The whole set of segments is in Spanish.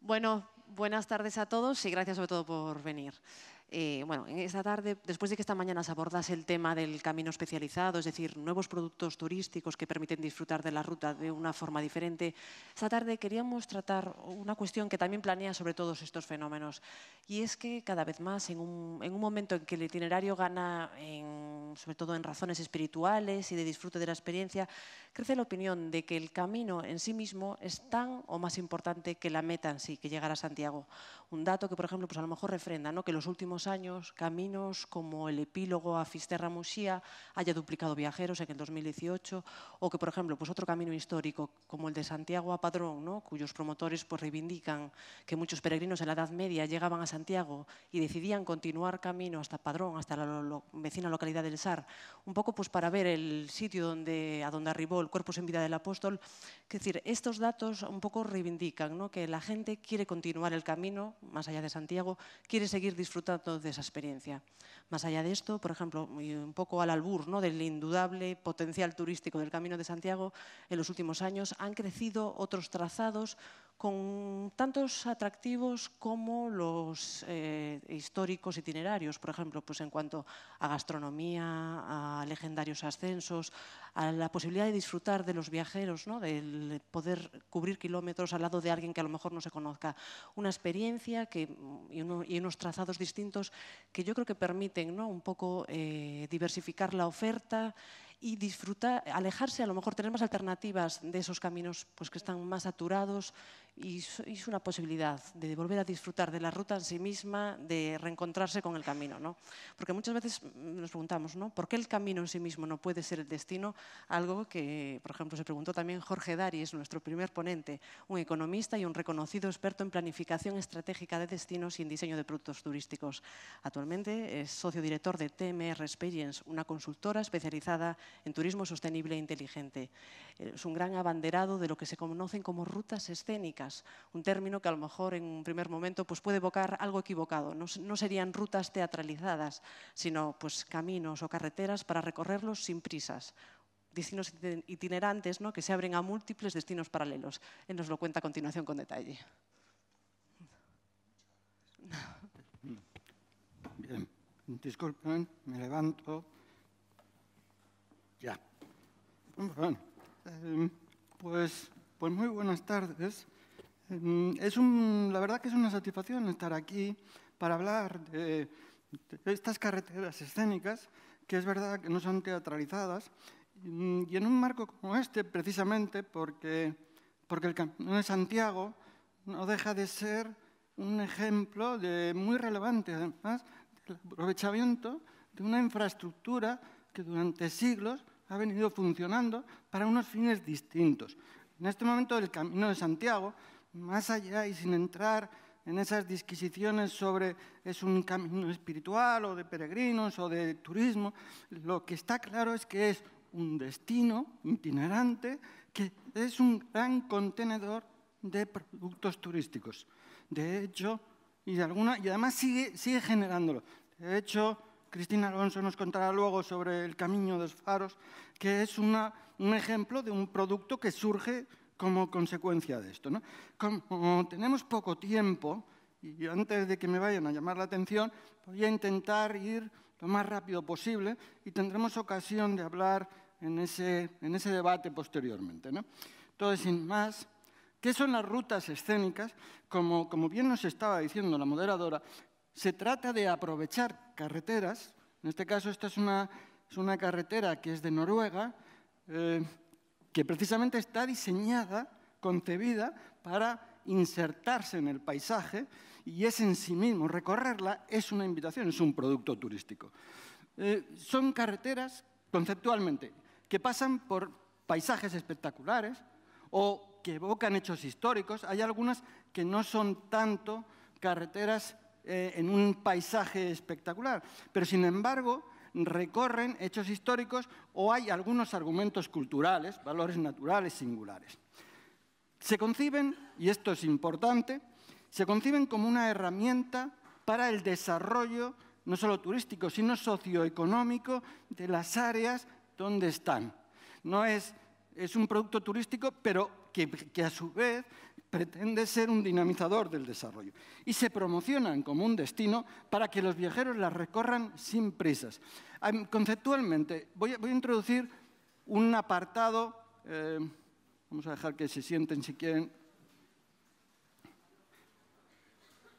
Bueno, buenas tardes a todos y gracias sobre todo por venir. Eh, bueno, en esta tarde, después de que esta mañana se abordase el tema del camino especializado, es decir, nuevos productos turísticos que permiten disfrutar de la ruta de una forma diferente, esta tarde queríamos tratar una cuestión que también planea sobre todos estos fenómenos, y es que cada vez más, en un, momento en que el itinerario gana, sobre todo en razones espirituales y de disfrute de la experiencia, crece la opinión de que el camino en sí mismo es tan o más importante que la meta en sí, que llegar a Santiago un dato que, por ejemplo, pues a lo mejor refrenda ¿no? que en los últimos años caminos como el epílogo a Fisterra Musía haya duplicado viajeros en el 2018, o que, por ejemplo, pues otro camino histórico como el de Santiago a Padrón, cuyos promotores pues, reivindican que muchos peregrinos en la Edad Media llegaban a Santiago y decidían continuar camino hasta Padrón, hasta la vecina localidad del SAR, un poco pues, para ver el sitio donde, a donde arribó el cuerpo sin vida del apóstol. Es decir, estos datos un poco reivindican ¿no? que la gente quiere continuar el camino más allá de Santiago, quiere seguir disfrutando de esa experiencia. Más allá de esto, por ejemplo, un poco al albur del indudable potencial turístico del Camino de Santiago, en los últimos años han crecido otros trazados con tantos atractivos como los eh, históricos itinerarios, por ejemplo, pues en cuanto a gastronomía, a legendarios ascensos, a la posibilidad de disfrutar de los viajeros, ¿no? del poder cubrir kilómetros al lado de alguien que a lo mejor no se conozca, una experiencia que, y, unos trazados distintos que yo creo que permiten ¿no? un poco eh, diversificar la oferta y disfrutar, alejarse, a lo mejor tener más alternativas de esos caminos pues, que están más saturados y es una posibilidad de volver a disfrutar de la ruta en sí misma, de reencontrarse con el camino. ¿no? Porque muchas veces nos preguntamos, ¿no? ¿por qué el camino en sí mismo no puede ser el destino? Algo que, por ejemplo, se preguntó también Jorge Dari, es nuestro primer ponente, un economista y un reconocido experto en planificación estratégica de destinos y en diseño de productos turísticos. Actualmente es socio director de TMR Experience, una consultora especializada en turismo sostenible e inteligente. Es un gran abanderado de lo que se conocen como rutas escénicas un término que a lo mejor en un primer momento pues, puede evocar algo equivocado. No, serían rutas teatralizadas, sino pues, caminos o carreteras para recorrerlos sin prisas. Destinos itinerantes que se abren a múltiples destinos paralelos. Él nos lo cuenta a continuación con detalle. Bien, disculpen, me levanto. Ya. Em, pues, pues muy buenas tardes. Mm, es la verdad que es una satisfacción estar aquí para hablar de estas carreteras escénicas, que es verdad que no son teatralizadas, mm, y en un marco como este, precisamente porque, porque el Camino de Santiago no deja de ser un ejemplo de, muy relevante, además, del aprovechamiento de una infraestructura que durante siglos ha venido funcionando para unos fines distintos. En este momento, el Camino de Santiago más allá y sin entrar en esas disquisiciones sobre es un camino espiritual o de peregrinos o de turismo, lo que está claro es que es un destino itinerante que es un gran contenedor de productos turísticos. De hecho, y, de alguna, y además sigue, sigue generándolo. De hecho, Cristina Alonso nos contará luego sobre el Camino de los Faros, que es un ejemplo de un producto que surge como consecuencia de esto. ¿no? Como tenemos poco tiempo, y antes de que me vayan a llamar la atención, voy a intentar ir lo más rápido posible y tendremos ocasión de hablar en ese, en ese debate posteriormente. ¿no? Entonces, sin más, ¿qué son las rutas escénicas? Como, como bien nos estaba diciendo la moderadora, se trata de aprovechar carreteras, en este caso esta es una, es una carretera que es de Noruega, eh, que precisamente está diseñada, concebida para insertarse en el paisaje y es en sí mismo, recorrerla es una invitación, es un producto turístico. Eh, son carreteras, conceptualmente, que pasan por paisajes espectaculares o que evocan hechos históricos. Hay algunas que no son tanto carreteras eh, en un paisaje espectacular, pero sin embargo recorren hechos históricos o hay algunos argumentos culturales, valores naturales singulares. Se conciben, y esto es importante, se conciben como una herramienta para el desarrollo no solo turístico, sino socioeconómico de las áreas donde están. No es, un producto turístico, pero que, que a su vez pretende ser un dinamizador del desarrollo y se promocionan como un destino para que los viajeros las recorran sin prisas. Conceptualmente, voy a, introducir un apartado, eh, vamos a dejar que se sienten si quieren,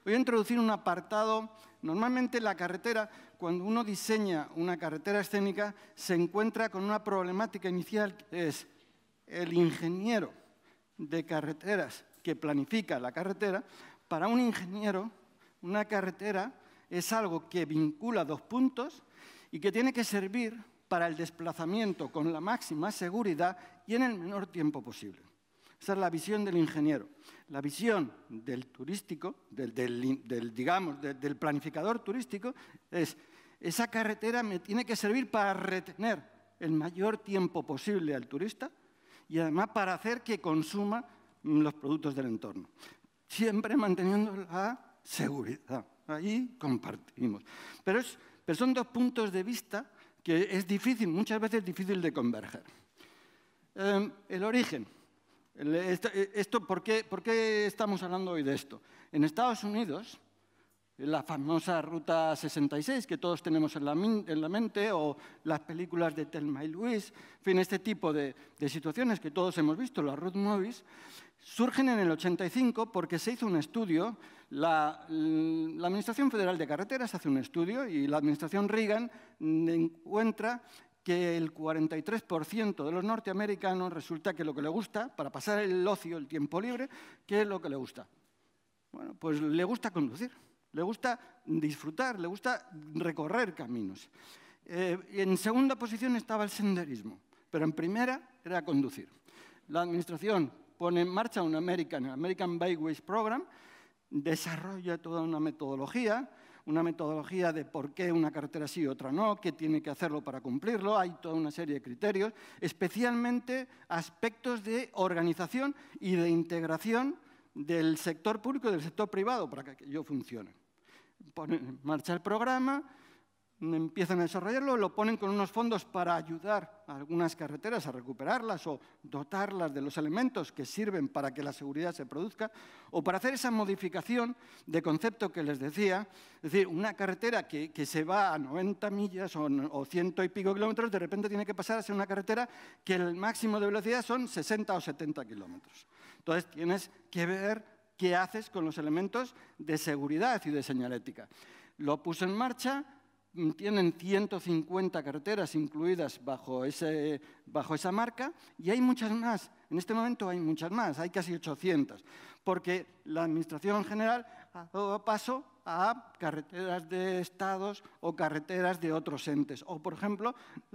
voy a introducir un apartado, normalmente la carretera, cuando uno diseña una carretera escénica, se encuentra con una problemática inicial que es el ingeniero de carreteras que planifica la carretera, para un ingeniero una carretera es algo que vincula dos puntos y que tiene que servir para el desplazamiento con la máxima seguridad y en el menor tiempo posible. Esa es la visión del ingeniero. La visión del turístico, del, digamos, del, planificador turístico, es esa carretera me tiene que servir para retener el mayor tiempo posible al turista y además para hacer que consuma Mm, los productos del entorno. Siempre manteniendo la seguridad. Ahí compartimos. Pero, son dos puntos de vista que es difícil, muchas veces difícil de converger. Em, el origen. Eh, ¿Por qué estamos hablando hoy de esto? En Estados Unidos, la famosa Ruta 66 que todos tenemos en la, mente, o las películas de Telma y Luis, en fin, este tipo de, situaciones que todos hemos visto, las road movies, surgen en el 85 porque se hizo un estudio, la, la, Administración Federal de Carreteras hace un estudio y la Administración Reagan encuentra que el 43% de los norteamericanos resulta que lo que le gusta, para pasar el ocio, el tiempo libre, ¿qué es lo que le gusta? Bueno, pues le gusta conducir le gusta disfrutar, le gusta recorrer caminos. Eh, en segunda posición estaba el senderismo, pero en primera era conducir. La Administración pone en marcha un American, American Byways Program, desarrolla toda una metodología, una metodología de por qué una carretera sí y otra no, qué tiene que hacerlo para cumplirlo, hay toda una serie de criterios, especialmente aspectos de organización y de integración del sector público y del sector privado para que ello funcione ponen en marcha el programa, empiezan a desarrollarlo, lo ponen con unos fondos para ayudar a algunas carreteras a recuperarlas o dotarlas de los elementos que sirven para que la seguridad se produzca, o para hacer esa modificación de concepto que les decía, es decir, una carretera que, se va a 90 millas o, o, ciento y pico kilómetros, de repente tiene que pasar a ser una carretera que el máximo de velocidad son 60 o 70 kilómetros. Entonces tienes que ver qué haces con los elementos de seguridad y de señalética. Lo puso en marcha, mm, tienen 150 carreteras incluidas bajo, esa marca y hay muchas más. En este momento hay muchas más, hay casi 800, porque la Administración General ha dado paso a carreteras de estados o carreteras de otros entes, o por ejemplo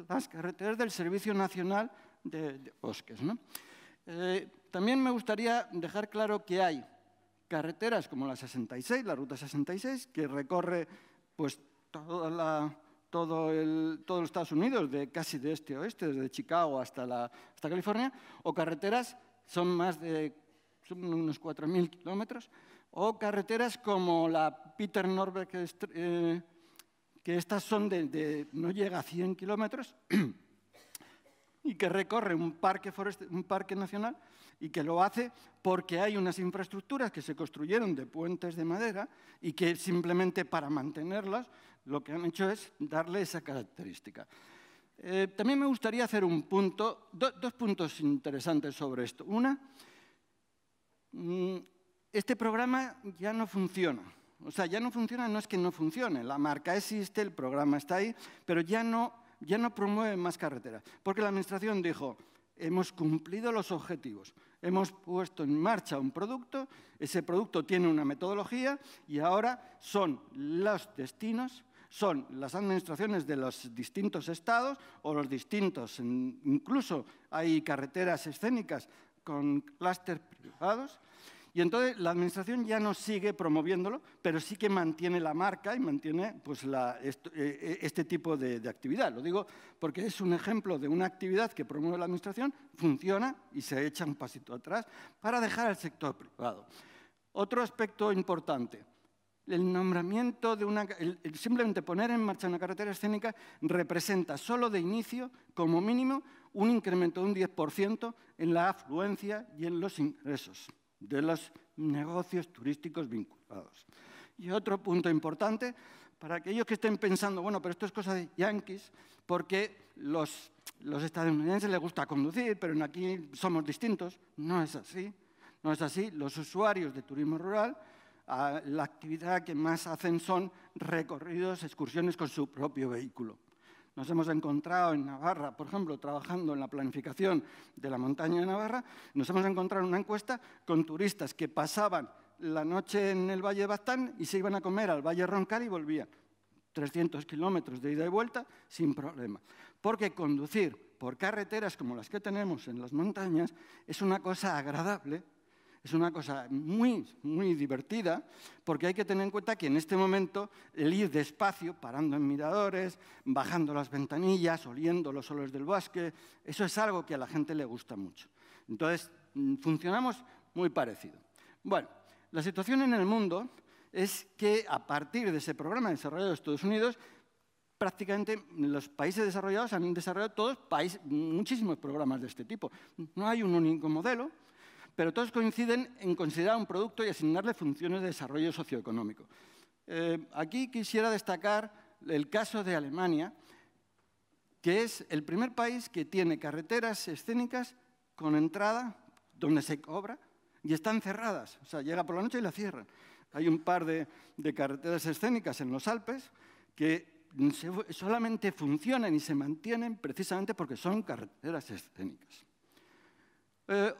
las carreteras del Servicio Nacional de, Bosques. Eh, también me gustaría dejar claro que hay carreteras como la 66, la Ruta 66, que recorre pues, todo, el, todo los Estados Unidos, de casi de este a oeste, desde Chicago hasta, la, hasta California, o carreteras, son más de unos 4.000 kilómetros, o carreteras como la Peter Norberg, que, eh, estas son de, no llega a 100 kilómetros, y que recorre un parque, un parque nacional y que lo hace porque hay unas infraestructuras que se construyeron de puentes de madera y que simplemente para mantenerlas lo que han hecho es darle esa característica. Eh, también me gustaría hacer un punto, dos puntos interesantes sobre esto. Una, mm, este programa ya no funciona. O sea, ya no funciona, no es que no funcione. La marca existe, el programa está ahí, pero ya no, ya no promueve más carreteras. Porque la Administración dijo, hemos cumplido los objetivos. Hemos puesto en marcha un producto, ese producto tiene una metodología y ahora son los destinos, son las administraciones de los distintos estados o los distintos, incluso hay carreteras escénicas con clústeres privados, y entonces la administración ya no sigue promoviéndolo, pero sí que mantiene la marca y mantiene pues, eh, eh, este tipo de, actividad. Lo digo porque es un ejemplo de una actividad que promueve la administración, funciona y se echa un pasito atrás para dejar al sector privado. Otro aspecto importante. El nombramiento de una... simplemente poner en marcha una carretera escénica representa solo de inicio, como mínimo, un incremento de un 10% en la afluencia y en los ingresos de los negocios turísticos vinculados. Y otro punto importante, para aquellos que estén pensando, bueno, pero esto es cosa de yanquis, porque los, los estadounidenses les gusta conducir, pero aquí somos distintos. No es así. No es así. Los usuarios de turismo rural, ah, la actividad que más hacen son recorridos, excursiones con su propio vehículo. Nos hemos encontrado en Navarra, por ejemplo, trabajando en la planificación de la montaña de Navarra, nos hemos encontrado en una encuesta con turistas que pasaban la noche en el Valle de Baztán y se iban a comer al Valle Roncal y volvían. 300 kilómetros de ida y vuelta sin problema. Porque conducir por carreteras como las que tenemos en las montañas es una cosa agradable es una cosa muy, muy divertida, porque hay que tener en cuenta que en este momento el ir despacio, parando en miradores, bajando las ventanillas, oliendo los olores del bosque, eso es algo que a la gente le gusta mucho. Entonces, mm, funcionamos muy parecido. Bueno, la situación en el mundo es que a partir de ese programa de desarrollo de Estados Unidos, prácticamente los países desarrollados han desarrollado todos países, muchísimos programas de este tipo. No hay un único modelo, pero todos coinciden en considerar un producto y asignarle funciones de desarrollo socioeconómico. Eh, aquí quisiera destacar el caso de Alemania, que es el primer país que tiene carreteras escénicas con entrada, donde se cobra, y están cerradas. O sea, llega por la noche y la cierran. Hay un par de, carreteras escénicas en los Alpes que solamente funcionan y se mantienen precisamente porque son carreteras escénicas. Eh,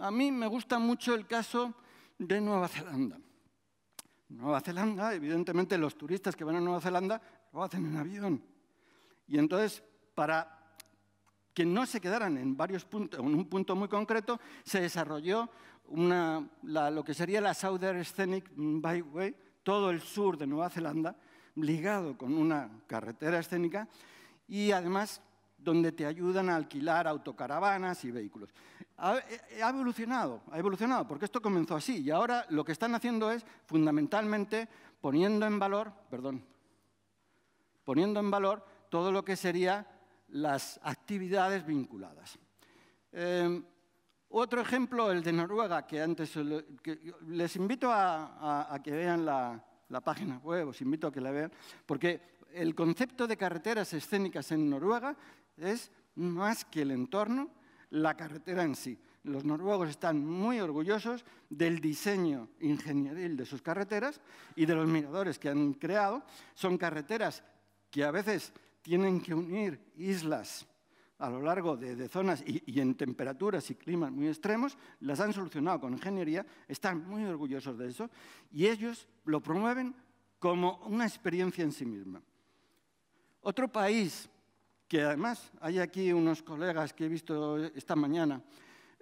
a mí me gusta mucho el caso de Nueva Zelanda. Nueva Zelanda, evidentemente los turistas que van a Nueva Zelanda lo hacen en avión. Y entonces, para que no se quedaran en, varios puntos, en un punto muy concreto, se desarrolló lo que sería la Southern Scenic Byway, todo el sur de Nueva Zelanda, ligado con una carretera escénica y además donde te ayudan a alquilar autocaravanas y vehículos. Eh, ha, evolucionado, ha evolucionado, porque esto comenzó así y ahora lo que están haciendo es fundamentalmente poniendo en valor, perdón, poniendo en valor todo lo que serían las actividades vinculadas. Em, otro ejemplo, el de Noruega, que antes les invito a, que vean la, la página web, os invito a que la vean, porque el concepto de carreteras escénicas en Noruega es más que el entorno, la carretera en sí. Los noruegos están muy orgullosos del diseño ingenieril de sus carreteras y de los miradores que han creado. Son carreteras que a veces tienen que unir islas a lo largo de, zonas y, en temperaturas y climas muy extremos, las han solucionado con ingeniería, están muy orgullosos de eso y ellos lo promueven como una experiencia en sí misma. Otro país que además hay aquí unos colegas que he visto esta mañana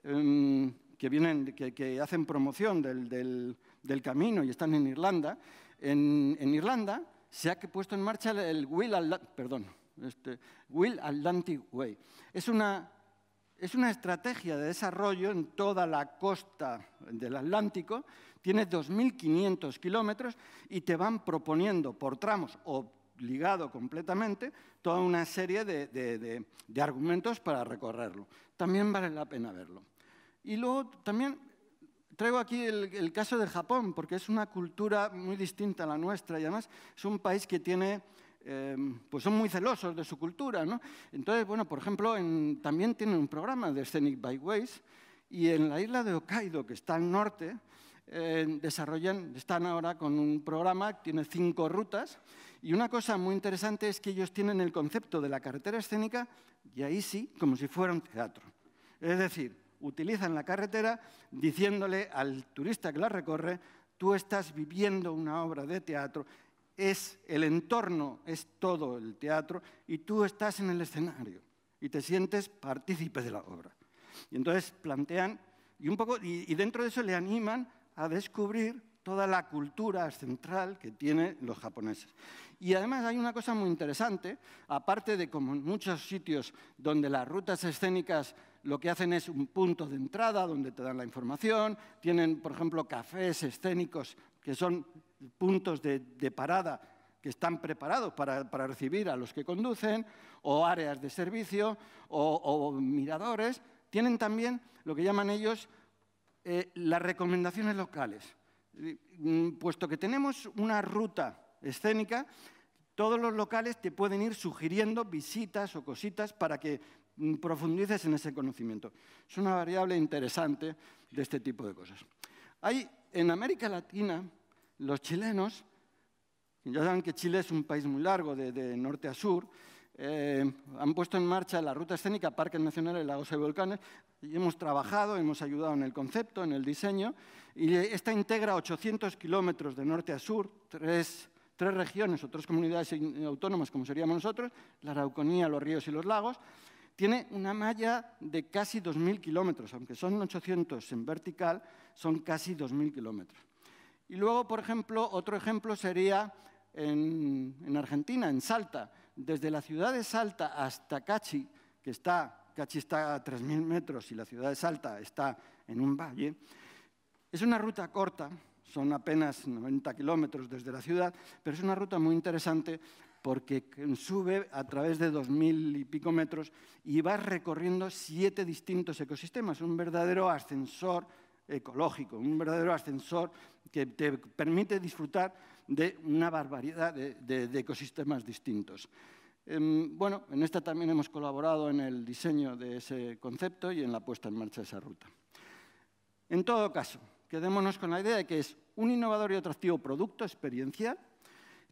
em, que, vienen, que, hacen promoción del, camino y están en Irlanda. En, Irlanda se ha puesto en marcha el Will, perdón, este, Will Atlantic Way. Es una, es una estrategia de desarrollo en toda la costa del Atlántico. Tiene 2.500 kilómetros y te van proponiendo por tramos o ligado completamente toda una serie de, de, de, argumentos para recorrerlo. También vale la pena verlo. Y luego también traigo aquí el, caso de Japón, porque es una cultura muy distinta a la nuestra y además es un país que tiene... Eh, pues son muy celosos de su cultura, ¿no? Entonces, bueno, por ejemplo, también tienen un programa de Scenic Byways y en la isla de Hokkaido, que está al norte, eh, desarrollan, están ahora con un programa, que tiene cinco rutas, y una cosa muy interesante es que ellos tienen el concepto de la carretera escénica, y ahí sí, como si fuera un teatro. Es decir, utilizan la carretera diciéndole al turista que la recorre, tú estás viviendo una obra de teatro, es el entorno, es todo el teatro, y tú estás en el escenario y te sientes partícipe de la obra. Y entonces plantean, y, un poco, y dentro de eso le animan a descubrir toda la cultura central que tienen los japoneses. Y además hay una cosa muy interesante, aparte de como en muchos sitios donde las rutas escénicas lo que hacen es un punto de entrada donde te dan la información, tienen, por ejemplo, cafés escénicos que son puntos de, parada que están preparados para, recibir a los que conducen, o áreas de servicio, o, miradores, tienen también lo que llaman ellos eh, las recomendaciones locales. Mm, puesto que tenemos una ruta escénica, todos los locales te pueden ir sugiriendo visitas o cositas para que mm, profundices en ese conocimiento. Es una variable interesante de este tipo de cosas. Hay en América Latina, los chilenos, ya saben que Chile es un país muy largo, de norte a sur, eh, han puesto en marcha la ruta escénica Parques Nacionales, Lagos y Volcanes, y hemos trabajado, hemos ayudado en el concepto, en el diseño, y esta integra 800 kilómetros de norte a sur, tres, regiones o tres comunidades autónomas como seríamos nosotros, la Araucanía, los ríos y los lagos, tiene una malla de casi 2.000 kilómetros, aunque son 800 en vertical, son casi 2.000 kilómetros. Y luego, por ejemplo, otro ejemplo sería en Argentina, en Salta, desde la ciudad de Salta hasta Cachi, que está, Cachi está a 3.000 metros y la ciudad de Salta está en un valle, es una ruta corta, son apenas 90 kilómetros desde la ciudad, pero es una ruta muy interesante porque sube a través de 2.000 y pico metros y vas recorriendo siete distintos ecosistemas, un verdadero ascensor ecológico, un verdadero ascensor que te permite disfrutar de una barbaridad de, ecosistemas distintos. Em, bueno, en esta también hemos colaborado en el diseño de ese concepto y en la puesta en marcha de esa ruta. En todo caso, quedémonos con la idea de que es un innovador y atractivo producto experiencial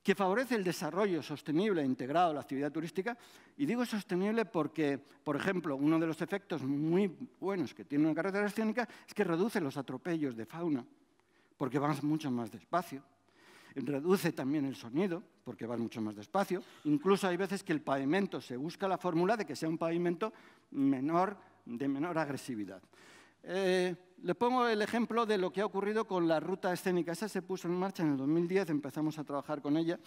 que favorece el desarrollo sostenible e integrado de la actividad turística. Y digo sostenible porque, por ejemplo, uno de los efectos muy buenos que tiene una carretera escénica es que reduce los atropellos de fauna, porque vas mucho más despacio. Reduce también el sonido, porque vas mucho más despacio. Incluso hay veces que el pavimento se busca la fórmula de que sea un pavimento menor, de menor agresividad. Eh, le pongo el ejemplo de lo que ha ocurrido con la ruta escénica. Esa se puso en marcha en el 2010, empezamos a trabajar con ella.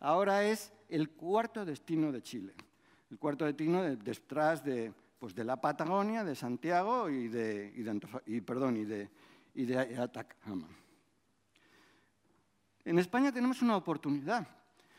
Ahora es el cuarto destino de Chile. El cuarto destino de, detrás de, pues, de la Patagonia, de Santiago y de, y de, y de Atacama. En España tenemos una oportunidad.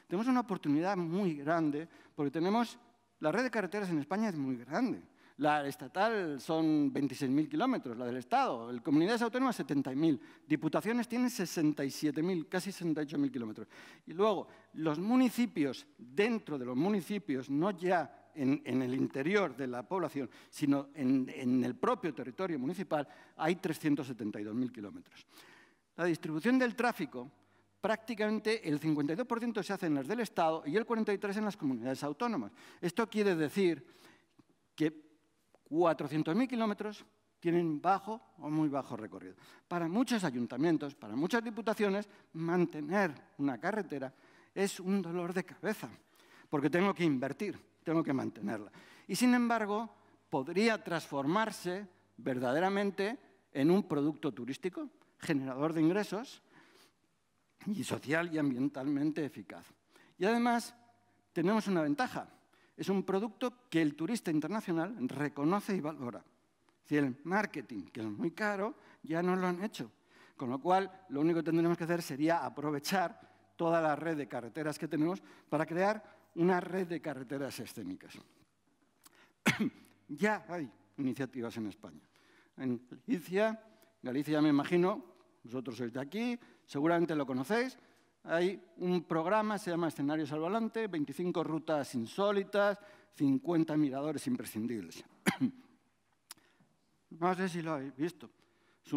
Tenemos una oportunidad muy grande porque tenemos... La red de carreteras en España es muy grande. La estatal son 26.000 kilómetros, la del Estado. El comunidades autónomas 70.000. Diputaciones tienen 67.000, casi 68.000 kilómetros. Y luego, los municipios, dentro de los municipios, no ya en, el interior de la población, sino en, en el propio territorio municipal, hay 372.000 kilómetros. La distribución del tráfico, prácticamente el 52% se hace en las del Estado y el 43% en las comunidades autónomas. Esto quiere decir que 400.000 kilómetros tienen bajo o muy bajo recorrido. Para muchos ayuntamientos, para muchas diputaciones, mantener una carretera es un dolor de cabeza, porque tengo que invertir, tengo que mantenerla. Y sin embargo, podría transformarse verdaderamente en un producto turístico, generador de ingresos y social y ambientalmente eficaz. Y además, tenemos una ventaja es un producto que el turista internacional reconoce y valora. Si el marketing, que es muy caro, ya no lo han hecho. Con lo cual, lo único que tendríamos que hacer sería aprovechar toda la red de carreteras que tenemos para crear una red de carreteras escénicas. ya hay iniciativas en España. En Galicia, Galicia me imagino, vosotros sois de aquí, seguramente lo conocéis, hay un programa, se llama Escenarios al Volante, 25 rutas insólitas, 50 miradores imprescindibles. no sé si lo habéis visto. Es,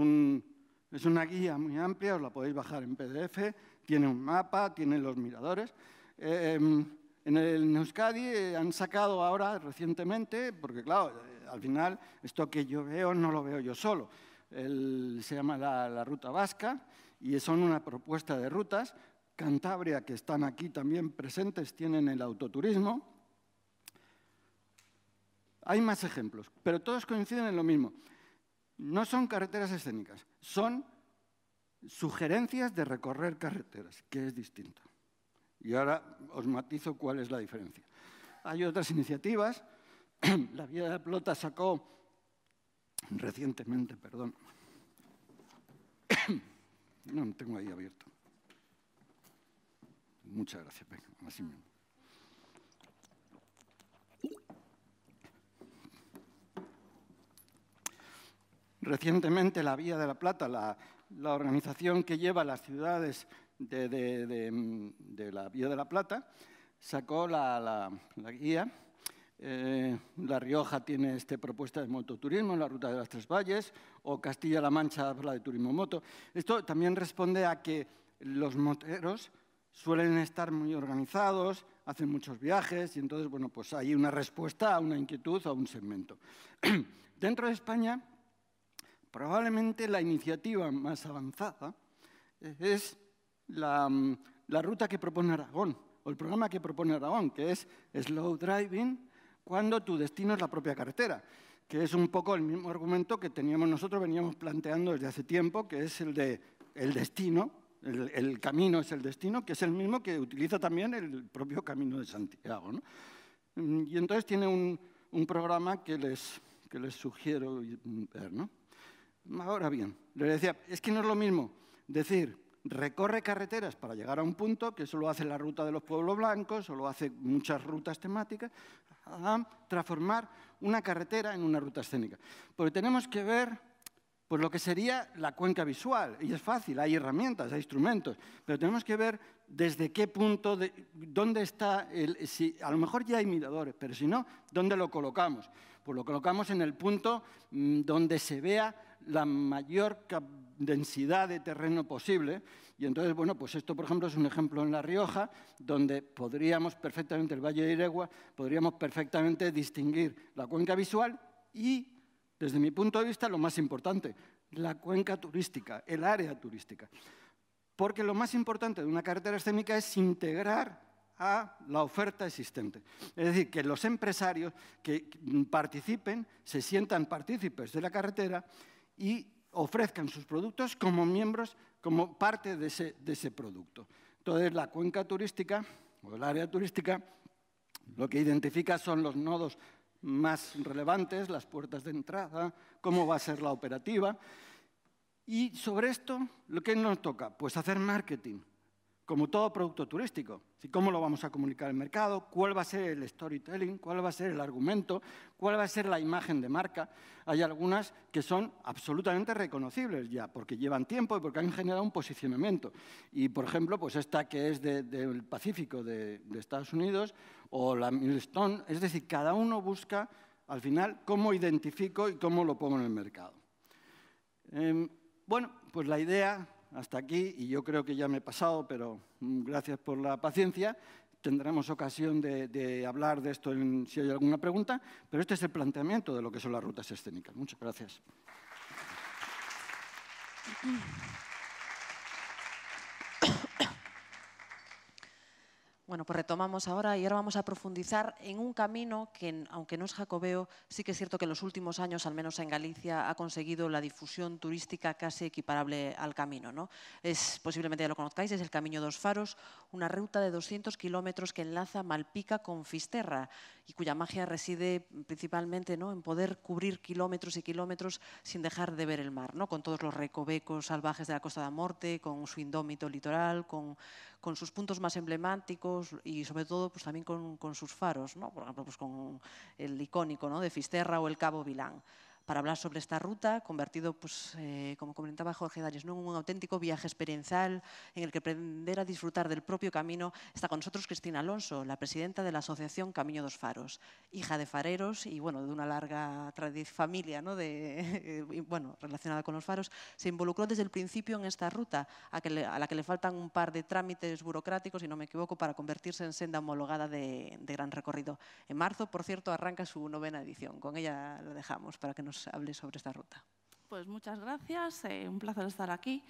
una guía muy amplia, os la podéis bajar en PDF, tiene un mapa, tiene los miradores. Em, en el Neuskadi eh, han sacado ahora recientemente, porque claro, eh, al final esto que yo veo no lo veo yo solo. se llama la Ruta Vasca y son una propuesta de rutas Cantabria, que están aquí también presentes, tienen el autoturismo. Hay más ejemplos, pero todos coinciden en lo mismo. No son carreteras escénicas, son sugerencias de recorrer carreteras, que es distinto. Y ahora os matizo cuál es la diferencia. Hay otras iniciativas. La Vía de la Plota sacó recientemente, perdón. No, tengo ahí abierto. Muchas gracias. Recientemente la Vía de la Plata, la, organización que lleva las ciudades de, la Vía de la Plata, sacó la, guía. Eh, la Rioja tiene esta propuesta de mototurismo en la ruta de las Tres Valles, o Castilla-La Mancha habla de turismo moto. Esto también responde a que los moteros suelen estar muy organizados, hacen muchos viajes y entonces, bueno, pues hay una respuesta a una inquietud, o a un segmento. Dentro de España, probablemente la iniciativa más avanzada es la, mm, la ruta que propone Aragón, o el programa que propone Aragón, que es Slow Driving, cuando tu destino es la propia carretera, que es un poco el mismo argumento que teníamos nosotros, veníamos planteando desde hace tiempo, que es el de el destino el, camino es el destino, que es el mismo que utiliza también el propio Camino de Santiago. Mm, y entonces tiene un, programa que les, sugiero mm, ver. Ahora bien, le decía, es que no es lo mismo decir recorre carreteras para llegar a un punto, que eso lo hace la ruta de los pueblos blancos, o lo hace muchas rutas temáticas, transformar una carretera en una ruta escénica. Porque tenemos que ver pues lo que sería la cuenca visual. Y es fácil, hay herramientas, hay instrumentos, pero tenemos que ver desde qué punto, dónde está, a lo mejor ya hay miradores, pero si no, ¿dónde lo colocamos? Pues lo colocamos en el punto mm, donde se vea la mayor densidad de terreno posible. Y entonces, bueno, pues esto, por ejemplo, es un ejemplo en La Rioja, donde podríamos perfectamente, el Valle de Iregua, podríamos perfectamente distinguir la cuenca visual y desde mi punto de vista, lo más importante, la cuenca turística, el área turística. Porque lo más importante de una carretera escénica es integrar a la oferta existente. Es decir, que los empresarios que participen se sientan partícipes de la carretera y ofrezcan sus productos como miembros, como parte de ese, de ese producto. Entonces, la cuenca turística o el área turística lo que identifica son los nodos más relevantes, las puertas de entrada, cómo va a ser la operativa. Y sobre esto, ¿lo que nos toca? Pues hacer marketing como todo producto turístico. ¿Cómo lo vamos a comunicar al mercado? ¿Cuál va a ser el storytelling? ¿Cuál va a ser el argumento? ¿Cuál va a ser la imagen de marca? Hay algunas que son absolutamente reconocibles ya, porque llevan tiempo y porque han generado un posicionamiento. Y, por ejemplo, pues esta que es del Pacífico de, Estados Unidos o la Milestone. Es decir, cada uno busca, al final, cómo identifico y cómo lo pongo en el mercado. Em, bueno, pues la idea hasta aquí y yo creo que ya me he pasado, pero mm, gracias por la paciencia. Tendremos ocasión de, hablar de esto en, si hay alguna pregunta, pero este es el planteamiento de lo que son las rutas escénicas. Muchas gracias. Bueno, pues retomamos ahora y ahora vamos a profundizar en un camino que, aunque no es jacobeo, sí que es cierto que en los últimos años, al menos en Galicia, ha conseguido la difusión turística casi equiparable al camino. ¿no? Es, posiblemente ya lo conozcáis, es el Camino dos Faros, una ruta de 200 kilómetros que enlaza Malpica con Fisterra y cuya magia reside principalmente ¿no? en poder cubrir kilómetros y kilómetros sin dejar de ver el mar, ¿no? con todos los recovecos salvajes de la Costa de Morte, con su indómito litoral, con, con sus puntos más emblemáticos y sobre todo pues, también con, sus faros, ¿no? por ejemplo pues, con el icónico de Fisterra o el Cabo Vilán para hablar sobre esta ruta, convertido, pues, eh, como comentaba Jorge dalles ¿no? en un auténtico viaje experiencial en el que aprender a disfrutar del propio camino, está con nosotros Cristina Alonso, la presidenta de la Asociación Camino dos Faros, hija de fareros y bueno, de una larga familia ¿no? de, eh, bueno, relacionada con los faros, se involucró desde el principio en esta ruta, a, la que le faltan un par de trámites burocráticos, si no me equivoco, para convertirse en senda homologada de, gran recorrido. En marzo, por cierto, arranca su novena edición. Con ella lo dejamos para que nos hable sobre esta ruta. Pues muchas gracias, eh, un placer estar aquí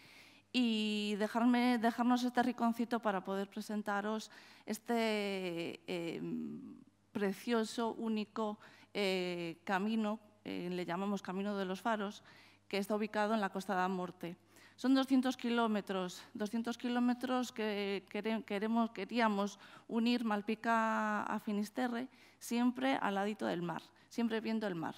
y dejarnos este riconcito para poder presentaros este em, precioso, único eh, camino, eh, le llamamos Camino de los Faros, que está ubicado en la Costa de Morte. Son 200 kilómetros, 200 kilómetros que queremos, queríamos unir Malpica a Finisterre, siempre al ladito del mar, siempre viendo el mar.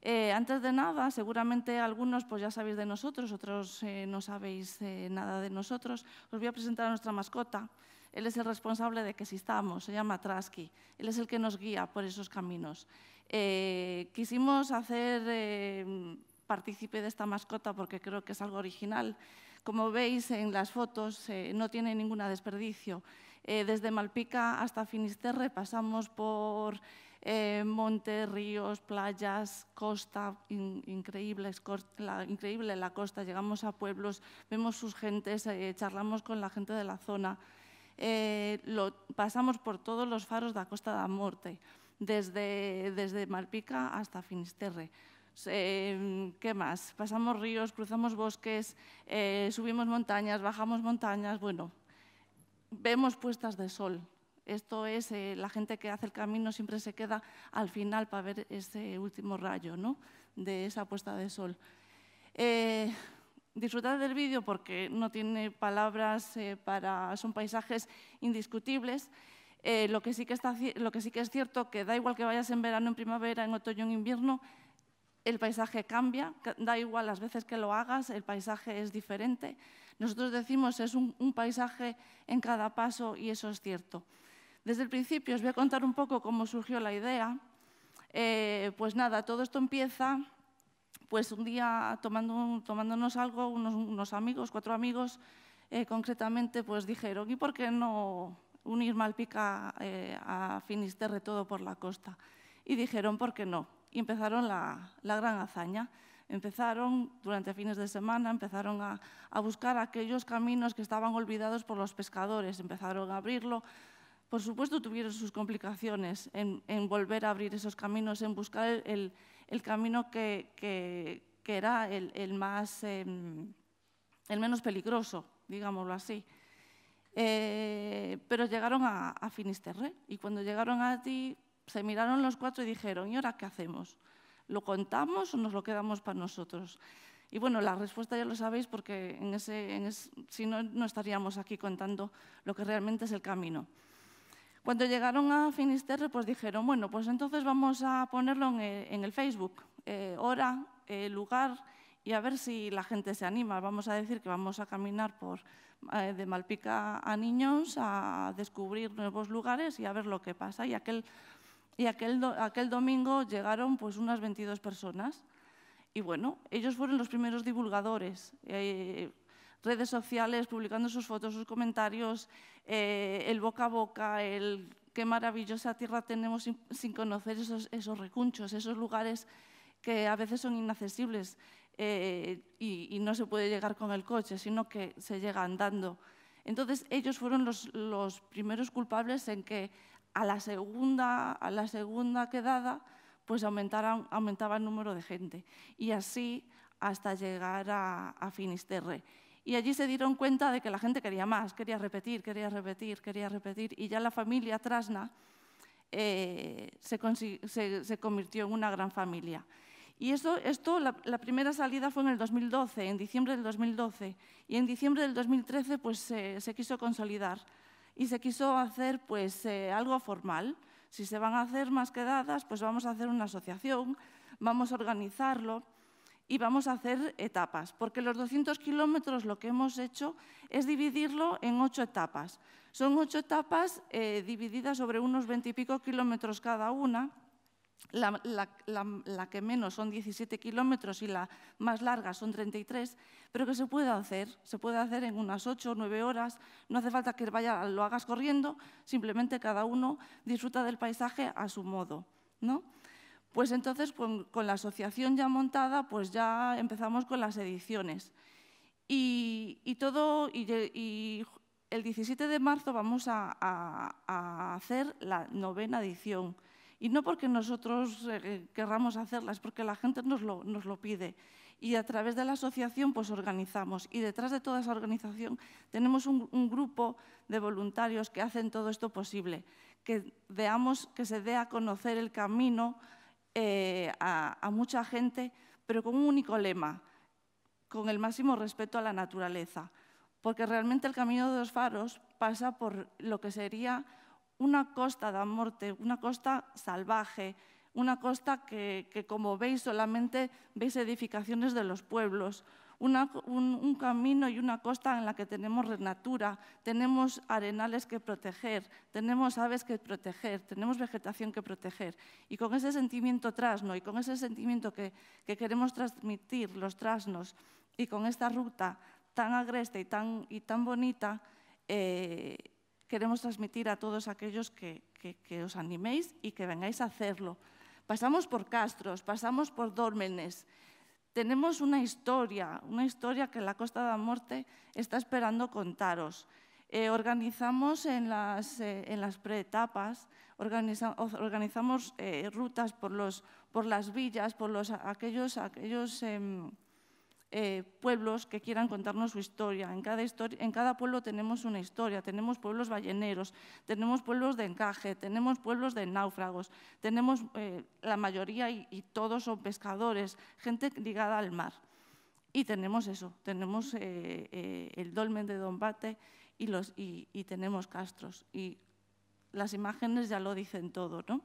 Eh, antes de nada, seguramente algunos pues ya sabéis de nosotros, otros eh, no sabéis eh, nada de nosotros. Os voy a presentar a nuestra mascota. Él es el responsable de que existamos, se llama Trasky. Él es el que nos guía por esos caminos. quisimos hacer partícipe de esta mascota porque creo que es algo original. Como veis en las fotos, no tiene ningún desperdicio. desde Malpica hasta Finisterre pasamos por eh, montes, ríos, playas, costa, increíble, increíble la costa, llegamos a pueblos, vemos sus gentes, eh, charlamos con la gente de la zona, eh, pasamos por todos los faros de la Costa da Morte, desde, desde Malpica hasta Finisterre. Em, ¿qué más? Pasamos ríos, cruzamos bosques, subimos montañas, bajamos montañas, bueno, vemos puestas de sol, esto es, eh, la gente que hace el camino siempre se queda al final para ver ese último rayo ¿no? de esa puesta de sol. Eh, disfrutad del vídeo porque no tiene palabras eh, para... son paisajes indiscutibles. Eh, lo, que sí que está, lo es cierto que da igual que vayas en verano, en primavera, en otoño, en invierno, el paisaje cambia, da igual las veces que lo hagas, el paisaje es diferente. Nosotros decimos es un paisaje en cada paso y eso es cierto. Desde el principio os voy a contar un poco cómo surgió la idea. Eh, pues nada, todo esto empieza pues un día tomando, tomándonos algo, unos, amigos, cuatro amigos, eh, concretamente pues dijeron, ¿y por qué no unir Malpica eh, a Finisterre todo por la costa? Y dijeron, ¿por qué no? Y empezaron la, la gran hazaña. Empezaron, durante fines de semana, empezaron a, a buscar aquellos caminos que estaban olvidados por los pescadores. Empezaron a abrirlo, por supuesto tuvieron sus complicaciones en, volver a abrir esos caminos, en buscar el, camino que, era el, el más, em, el menos peligroso, digámoslo así. Eh, pero llegaron a, Finisterre y cuando llegaron a ti se miraron los cuatro y dijeron, ¿y ahora qué hacemos? ¿Lo contamos o nos lo quedamos para nosotros? Y bueno, la respuesta ya lo sabéis porque si no, no estaríamos aquí contando lo que realmente es el camino. Cuando llegaron a Finisterre, pues dijeron, bueno, pues entonces vamos a ponerlo en el, Facebook, eh, hora, eh, lugar, y a ver si la gente se anima. Vamos a decir que vamos a caminar por, eh, de Malpica a Niños a descubrir nuevos lugares y a ver lo que pasa. Y aquel, y aquel, aquel domingo llegaron pues unas 22 personas. Y bueno, ellos fueron los primeros divulgadores redes sociales, publicando sus fotos, sus comentarios, eh, el boca a boca, el qué maravillosa tierra tenemos sin, conocer esos, esos, recunchos, esos lugares que a veces son inaccesibles eh, y, no se puede llegar con el coche, sino que se llega andando. Entonces ellos fueron los, los primeros culpables en que a la segunda, a la segunda quedada pues aumentaba el número de gente y así hasta llegar a Finisterre. Y allí se dieron cuenta de que la gente quería más, quería repetir, quería repetir, quería repetir. Y ya la familia Trasna eh, se, convirtió en una gran familia. Y esto, la, primera salida fue en el 2012, en diciembre del 2012. Y en diciembre del 2013 pues, se quiso consolidar y se quiso hacer pues, eh, algo formal. Si se van a hacer más quedadas, pues vamos a hacer una asociación, vamos a organizarlo y vamos a hacer etapas, porque los 200 kilómetros lo que hemos hecho es dividirlo en ocho etapas. Son ocho etapas eh, divididas sobre unos 20 y pico kilómetros cada una. La, que menos son 17 kilómetros y la más larga son 33, pero que se puede hacer, se puede hacer en unas ocho o nueve horas, no hace falta que vaya, lo hagas corriendo, simplemente cada uno disfruta del paisaje a su modo. ¿no? Pues entonces pues, con, la asociación ya montada, pues ya empezamos con las ediciones. Y, todo, y, el 17 de marzo vamos a, hacer la novena edición. Y no porque nosotros eh, querramos hacerla, es porque la gente nos lo, pide y a través de la asociación pues organizamos. Y detrás de toda esa organización tenemos un, un, grupo de voluntarios que hacen todo esto posible, que veamos, que se dé a conocer el camino eh, a, mucha gente, pero con un único lema, con el máximo respeto a la naturaleza, porque realmente el Camino de los Faros pasa por lo que sería una costa de muerte, una costa salvaje, una costa que como veis solamente veis edificaciones de los pueblos, un, camino y una costa en la que tenemos renatura, tenemos arenales que proteger, tenemos aves que proteger, tenemos vegetación que proteger. Y con ese sentimiento trasno y con ese sentimiento que, queremos transmitir los trasnos y con esta ruta tan agreste y tan, y tan bonita, eh, queremos transmitir a todos aquellos que, os animéis y que vengáis a hacerlo. Pasamos por castros, pasamos por dólmenes, tenemos una historia, una historia que la Costa da Morte está esperando contaros. Eh, organizamos en las, eh, preetapas, organizamos eh, rutas por, las villas, por aquellos, aquellos em, eh, pueblos que quieran contarnos su historia. En cada, pueblo tenemos una historia, tenemos pueblos balleneros, tenemos pueblos de encaje, tenemos pueblos de náufragos, tenemos eh, la mayoría y, todos son pescadores, gente ligada al mar. Y tenemos eso, tenemos eh, el dolmen de Don y, y tenemos castros. Y las imágenes ya lo dicen todo, ¿no?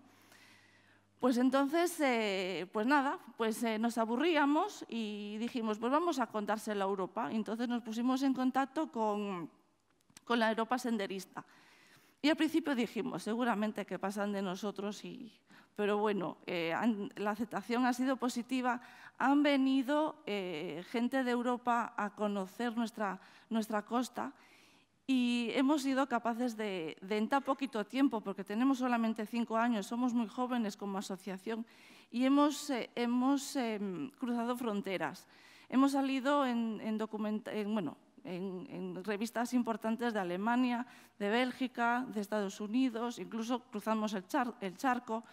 Pues entonces, eh, pues nada, pues eh, nos aburríamos y dijimos, pues vamos a contárselo a Europa. entonces nos pusimos en contacto con, la Europa senderista. Y al principio dijimos, seguramente que pasan de nosotros, y, pero bueno, eh, la aceptación ha sido positiva. Han venido gente de Europa a conocer nuestra, nuestra costa y hemos sido capaces de, de, en tan poquito tiempo, porque tenemos solamente cinco años, somos muy jóvenes como asociación, y hemos, eh, em, cruzado fronteras. Hemos salido en, revistas importantes de Alemania, de Bélgica, de Estados Unidos, incluso cruzamos el, charco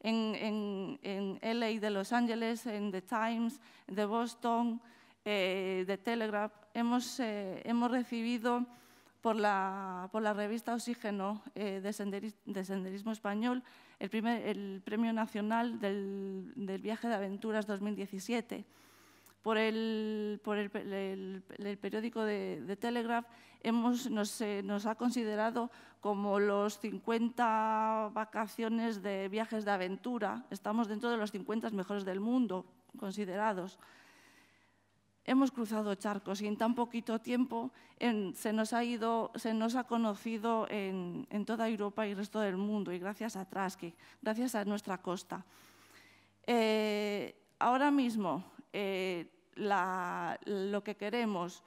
en, LA de Los Ángeles, en The Times, de Boston, eh, de Telegraph. hemos eh, recibido por la, por la revista Oxígeno eh, de, senderismo, español el, primer, el Premio Nacional del, del, Viaje de Aventuras 2017. Por el, por el, periódico de, de Telegraph hemos, nos, eh, nos, ha considerado como los 50 vacaciones de viajes de aventura. Estamos dentro de los 50 mejores del mundo considerados hemos cruzado charcos y en tan poquito tiempo se, nos ha ido, se nos ha conocido en, toda Europa y el resto del mundo, y gracias a Trasky, gracias a nuestra costa. Eh, ahora mismo, eh, lo que queremos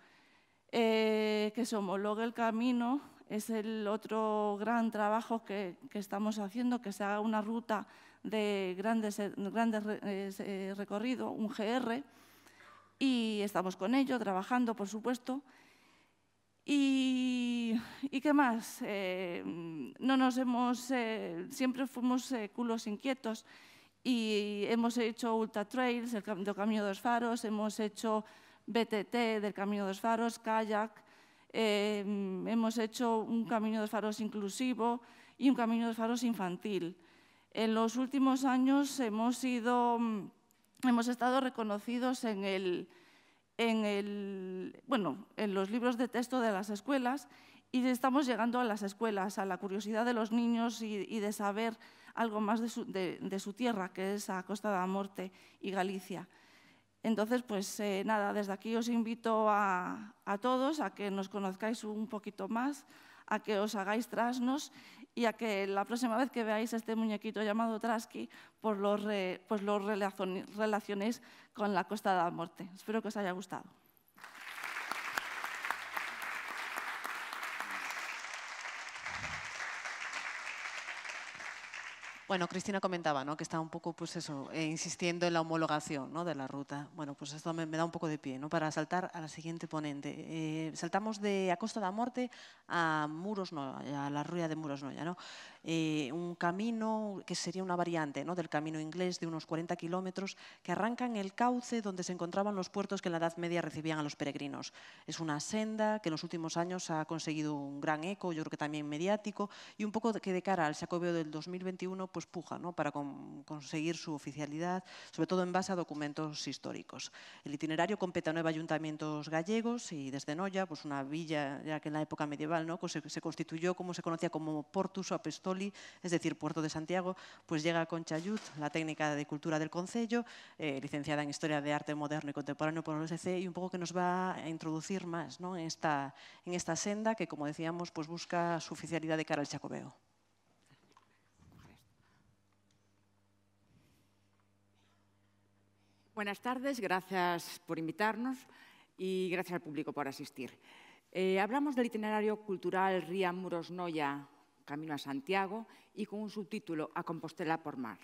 eh, que se homologue el camino es el otro gran trabajo que, estamos haciendo, que se haga una ruta de grandes, grandes eh, recorrido, un GR, y estamos con ello, trabajando, por supuesto. ¿Y, qué más? Eh, no nos hemos, eh, siempre fuimos eh, culos inquietos y hemos hecho ultra trails el, Camino de los Faros, hemos hecho BTT del Camino de los Faros, kayak, em, hemos hecho un Camino de los Faros inclusivo y un Camino de los Faros infantil. En los últimos años hemos ido mm, hemos estado reconocidos en, el, en, el, bueno, en los libros de texto de las escuelas y estamos llegando a las escuelas, a la curiosidad de los niños y, de saber algo más de su, tierra, que es a Costa de la Morte y Galicia. Entonces, pues eh, nada, desde aquí os invito a, a todos a que nos conozcáis un poquito más, a que os hagáis trasnos y a que la próxima vez que veáis este muñequito llamado Trasky, pues lo, pues lo relacionéis con la Costa de la Muerte. Espero que os haya gustado. Bueno, Cristina comentaba ¿no? que está un poco pues eso, eh, insistiendo en la homologación ¿no? de la ruta. Bueno, pues esto me, da un poco de pie ¿no? para saltar a la siguiente ponente. Eh, saltamos de a Acosta da Morte a Muros, a la rueda de Muros Noya. ¿no? Eh, un camino que sería una variante ¿no? del camino inglés de unos 40 kilómetros que arranca en el cauce donde se encontraban los puertos que en la Edad Media recibían a los peregrinos. Es una senda que en los últimos años ha conseguido un gran eco, yo creo que también mediático, y un poco que de cara al Sacobeo del 2021 pues puja ¿no? para conseguir su oficialidad, sobre todo en base a documentos históricos. El itinerario compete a nueve ayuntamientos gallegos y desde Noya, pues una villa ya que en la época medieval ¿no? Pues, se, se constituyó como se conocía como Portus o Apestol es decir, Puerto de Santiago, pues llega con Chayut, la técnica de cultura del Concello, eh, licenciada en Historia de Arte Moderno y Contemporáneo por el USC y un poco que nos va a introducir más ¿no? en, esta, senda que, como decíamos, pues busca su oficialidad de cara al chacobeo. Buenas tardes, gracias por invitarnos y gracias al público por asistir. Eh, hablamos del itinerario cultural Ría Muros Noya Camino a Santiago y con un subtítulo A Compostela por Mar.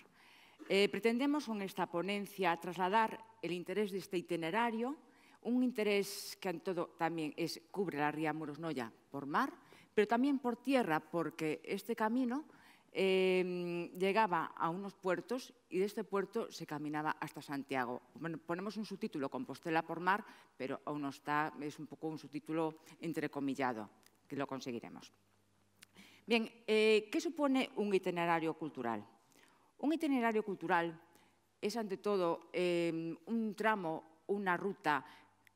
Eh, pretendemos con esta ponencia trasladar el interés de este itinerario, un interés que en todo también cubre la ría Murosnoya por mar, pero también por tierra, porque este camino em, llegaba a unos puertos y de este puerto se caminaba hasta Santiago. ponemos un subtítulo, Compostela por mar, pero aún no está, es un poco un subtítulo entrecomillado, que lo conseguiremos. Bien, eh, ¿qué supone un itinerario cultural? Un itinerario cultural es, ante todo, em, un tramo, una ruta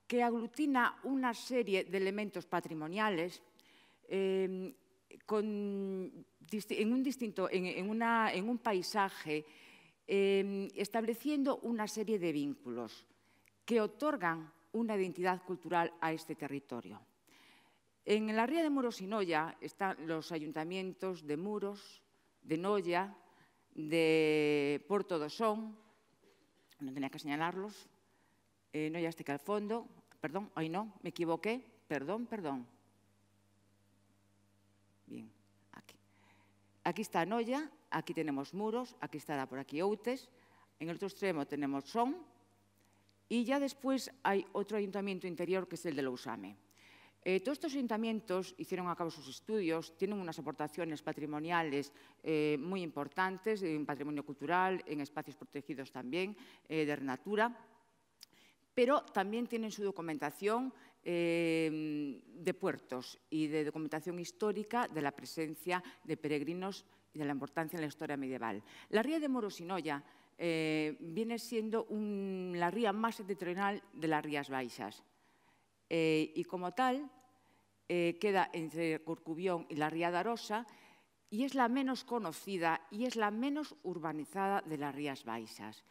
que aglutina una serie de elementos patrimoniales em, en, un paisaje, em, estableciendo una serie de vínculos que otorgan una identidad cultural a este territorio. En la ría de Muros y Noya están los ayuntamientos de Muros, de Noya, de Puerto de Son, no tenía que señalarlos, eh, Noya está al fondo, perdón, hoy no, me equivoqué, perdón, perdón. Bien, aquí. Aquí está Noya, aquí tenemos Muros, aquí estará por aquí Outes, en el otro extremo tenemos Son, y ya después hay otro ayuntamiento interior que es el de Lousame. Eh, todos estos ayuntamientos hicieron a cabo sus estudios, tienen unas aportaciones patrimoniales eh, muy importantes, en patrimonio cultural, en espacios protegidos también, eh, de Renatura, pero también tienen su documentación de puertos y de documentación histórica de la presencia de peregrinos y de la importancia en la historia medieval. La ría de Morosinoya viene siendo la ría más septentrional de las Rías Baixas. y como tal, eh, queda entre Corcubión y la Ría Darosa y es la menos conocida y es la menos urbanizada de las Rías Baixas.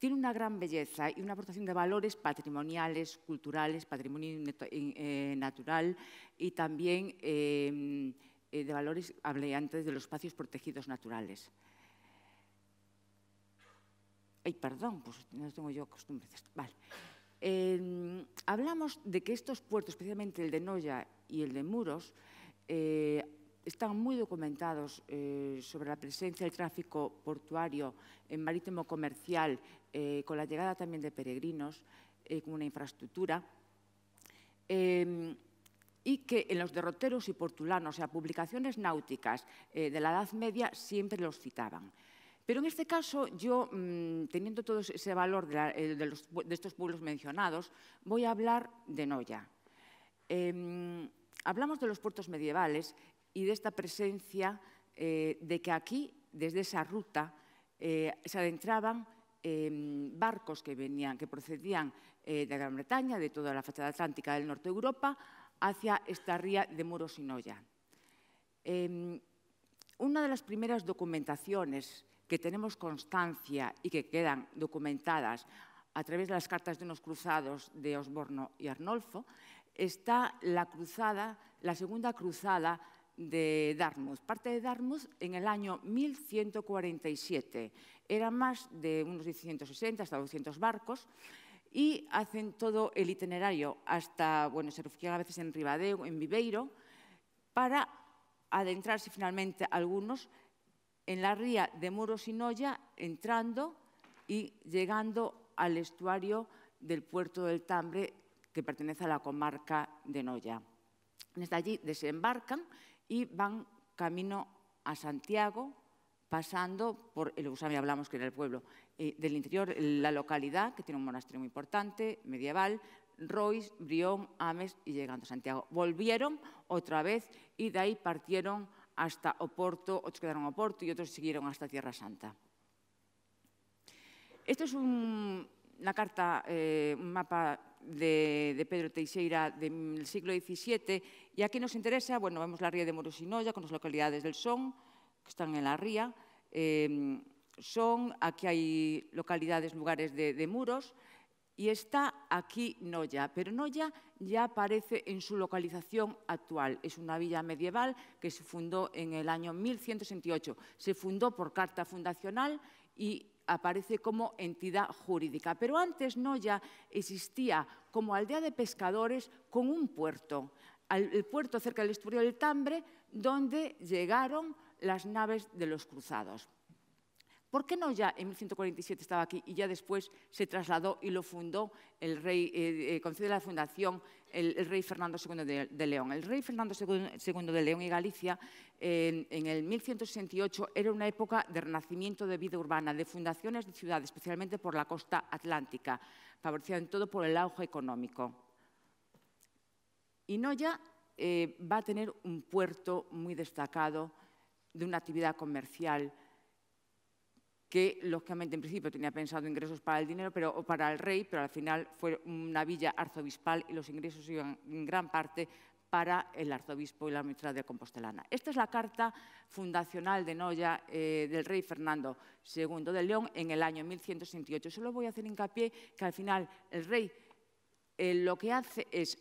Tiene una gran belleza y una aportación de valores patrimoniales, culturales, patrimonio eh, natural y también em, eh, de valores antes de los espacios protegidos naturales. Ay, perdón, pues no tengo yo costumbre Vale. Em, hablamos de que estos puertos, especialmente el de Noya y el de Muros, eh, están muy documentados eh, sobre la presencia del tráfico portuario en marítimo comercial, eh, con la llegada también de peregrinos, con una infraestructura, em, y que en los derroteros y portulanos, o sea, publicaciones náuticas de la Edad Media, siempre los citaban. Pero en este caso, yo, mm, teniendo todo ese valor eh, de, estos pueblos mencionados, voy a hablar de Noya. Em, hablamos de los puertos medievales y de esta presencia eh, de que aquí, desde esa ruta, eh, se adentraban em, barcos que, venían, que procedían de Gran Bretaña, de toda la fachada atlántica del norte de Europa, hacia esta ría de Muros y Noya. Em, una de las primeras documentaciones que tenemos constancia y que quedan documentadas a través de las cartas de unos cruzados de Osborno y Arnolfo, está la cruzada, la segunda cruzada de Dartmouth. Parte de Dartmouth en el año 1147. Eran más de unos 160 hasta 200 barcos y hacen todo el itinerario hasta, bueno, se refugian a veces en Ribadeo, en Viveiro, para adentrarse finalmente algunos en la ría de Muros y Noya, entrando y llegando al estuario del puerto del Tambre, que pertenece a la comarca de Noya. Desde allí desembarcan y van camino a Santiago, pasando por el Usami, hablamos que era el pueblo, eh, del interior, la localidad, que tiene un monasterio muy importante, medieval, Rois, Brión, Ames y llegando a Santiago. Volvieron otra vez y de ahí partieron hasta o Porto, outros quedaron ao Porto e outros seguiron hasta Tierra Santa. Isto é es un, na carta, eh, un mapa de, de Pedro Teixeira del siglo XVII, e aquí nos interesa, bueno, vemos la ría de Morosinoya con as localidades del Son, que están en la ría, eh, son, aquí hai localidades, lugares de, de muros, y está aquí Noya, pero Noya ya aparece en su localización actual. Es una villa medieval que se fundó en el año 1168. Se fundó por carta fundacional y aparece como entidad jurídica. Pero antes Noya existía como aldea de pescadores con un puerto, el puerto cerca del estuario del Tambre, donde llegaron las naves de los cruzados. ¿Por qué no ya en 1147 estaba aquí y ya después se trasladó y lo fundó el rey, eh, eh, concede la fundación el, rey Fernando II de, León? El rey Fernando II de León y Galicia en el 1168 era una época de renacimiento de vida urbana, de fundaciones de ciudades, especialmente por la costa atlántica, favorecida en todo por el auge económico. Y Noya eh, va a tener un puerto muy destacado de una actividad comercial que lógicamente en principio tenía pensado ingresos para el dinero pero, o para el rey, pero al final fue una villa arzobispal y los ingresos iban en gran parte para el arzobispo y la administración de Compostelana. Esta es la carta fundacional de Noya eh, del rey Fernando II de León en el año 1168. Solo voy a hacer hincapié que al final el rey eh, lo que hace es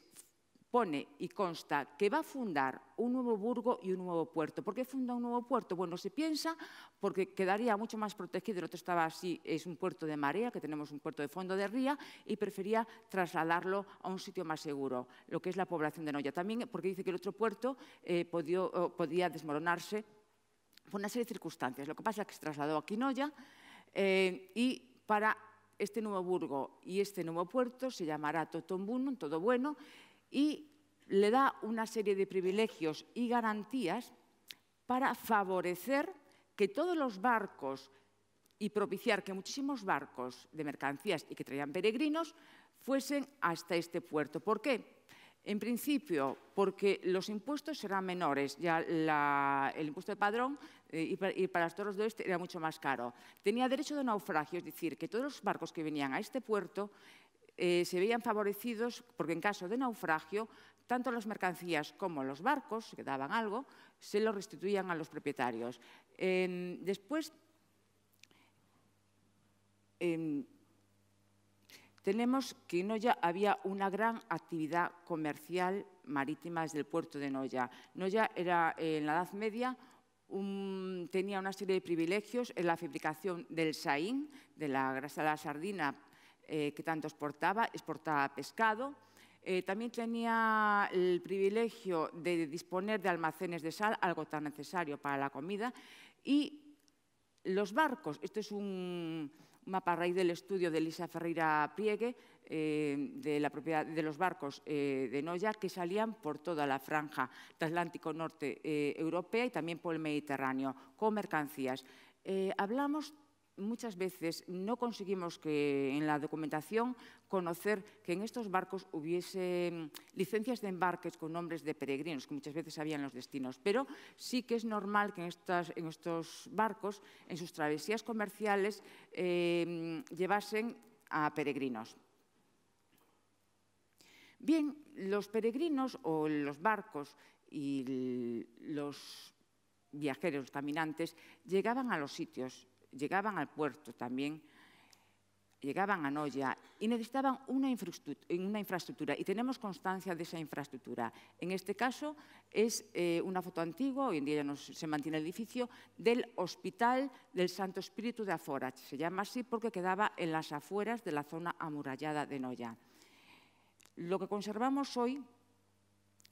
pone y consta que va a fundar un nuevo burgo y un nuevo puerto. ¿Por qué funda un nuevo puerto? Bueno, se piensa porque quedaría mucho más protegido, el otro estaba así, es un puerto de marea, que tenemos un puerto de fondo de ría, y prefería trasladarlo a un sitio más seguro, lo que es la población de Noya. También porque dice que el otro puerto eh, podía, desmoronarse por una serie de circunstancias. Lo que pasa es que se trasladó aquí Quinoya eh, y para este nuevo burgo y este nuevo puerto se llamará en todo bueno, y le da una serie de privilegios y garantías para favorecer que todos los barcos y propiciar que muchísimos barcos de mercancías y que traían peregrinos fuesen hasta este puerto. ¿Por qué? En principio, porque los impuestos eran menores. Ya el impuesto de padrón eh, y, para, todos los toros de oeste era mucho más caro. Tenía derecho de naufragio, es decir, que todos los barcos que venían a este puerto eh, se veían favorecidos porque en caso de naufragio, tanto las mercancías como los barcos, que daban algo, se lo restituían a los propietarios. después, tenemos que en Noya había una gran actividad comercial marítima desde el puerto de Noya. Noya era, en la Edad Media, tenía una serie de privilegios en la fabricación del saín, de la grasa de la sardina eh, que tanto exportaba, exportaba pescado. Eh, también tenía el privilegio de disponer de almacenes de sal, algo tan necesario para la comida, y los barcos. esto es un mapa a raíz del estudio de Elisa Ferreira Priegue eh, de, la propiedad, de los barcos de Noya que salían por toda la franja atlántico norte europea y también por el Mediterráneo con mercancías. hablamos muchas veces no conseguimos que en la documentación conocer que en estos barcos hubiese mm, licencias de embarques con nombres de peregrinos, que muchas veces habían los destinos, pero sí que es normal que en, estos barcos, en sus travesías comerciales, eh, mm, llevasen a peregrinos. Bien, los peregrinos o los barcos y los viajeros, los caminantes, llegaban a los sitios llegaban al puerto también, llegaban a Noya y necesitaban una infraestructura, una y tenemos constancia de esa infraestructura. En este caso es eh, una foto antigua, hoy en día ya no se mantiene el edificio, del Hospital del Santo Espíritu de Aforach, se llama así porque quedaba en las afueras de la zona amurallada de Noya. Lo que conservamos hoy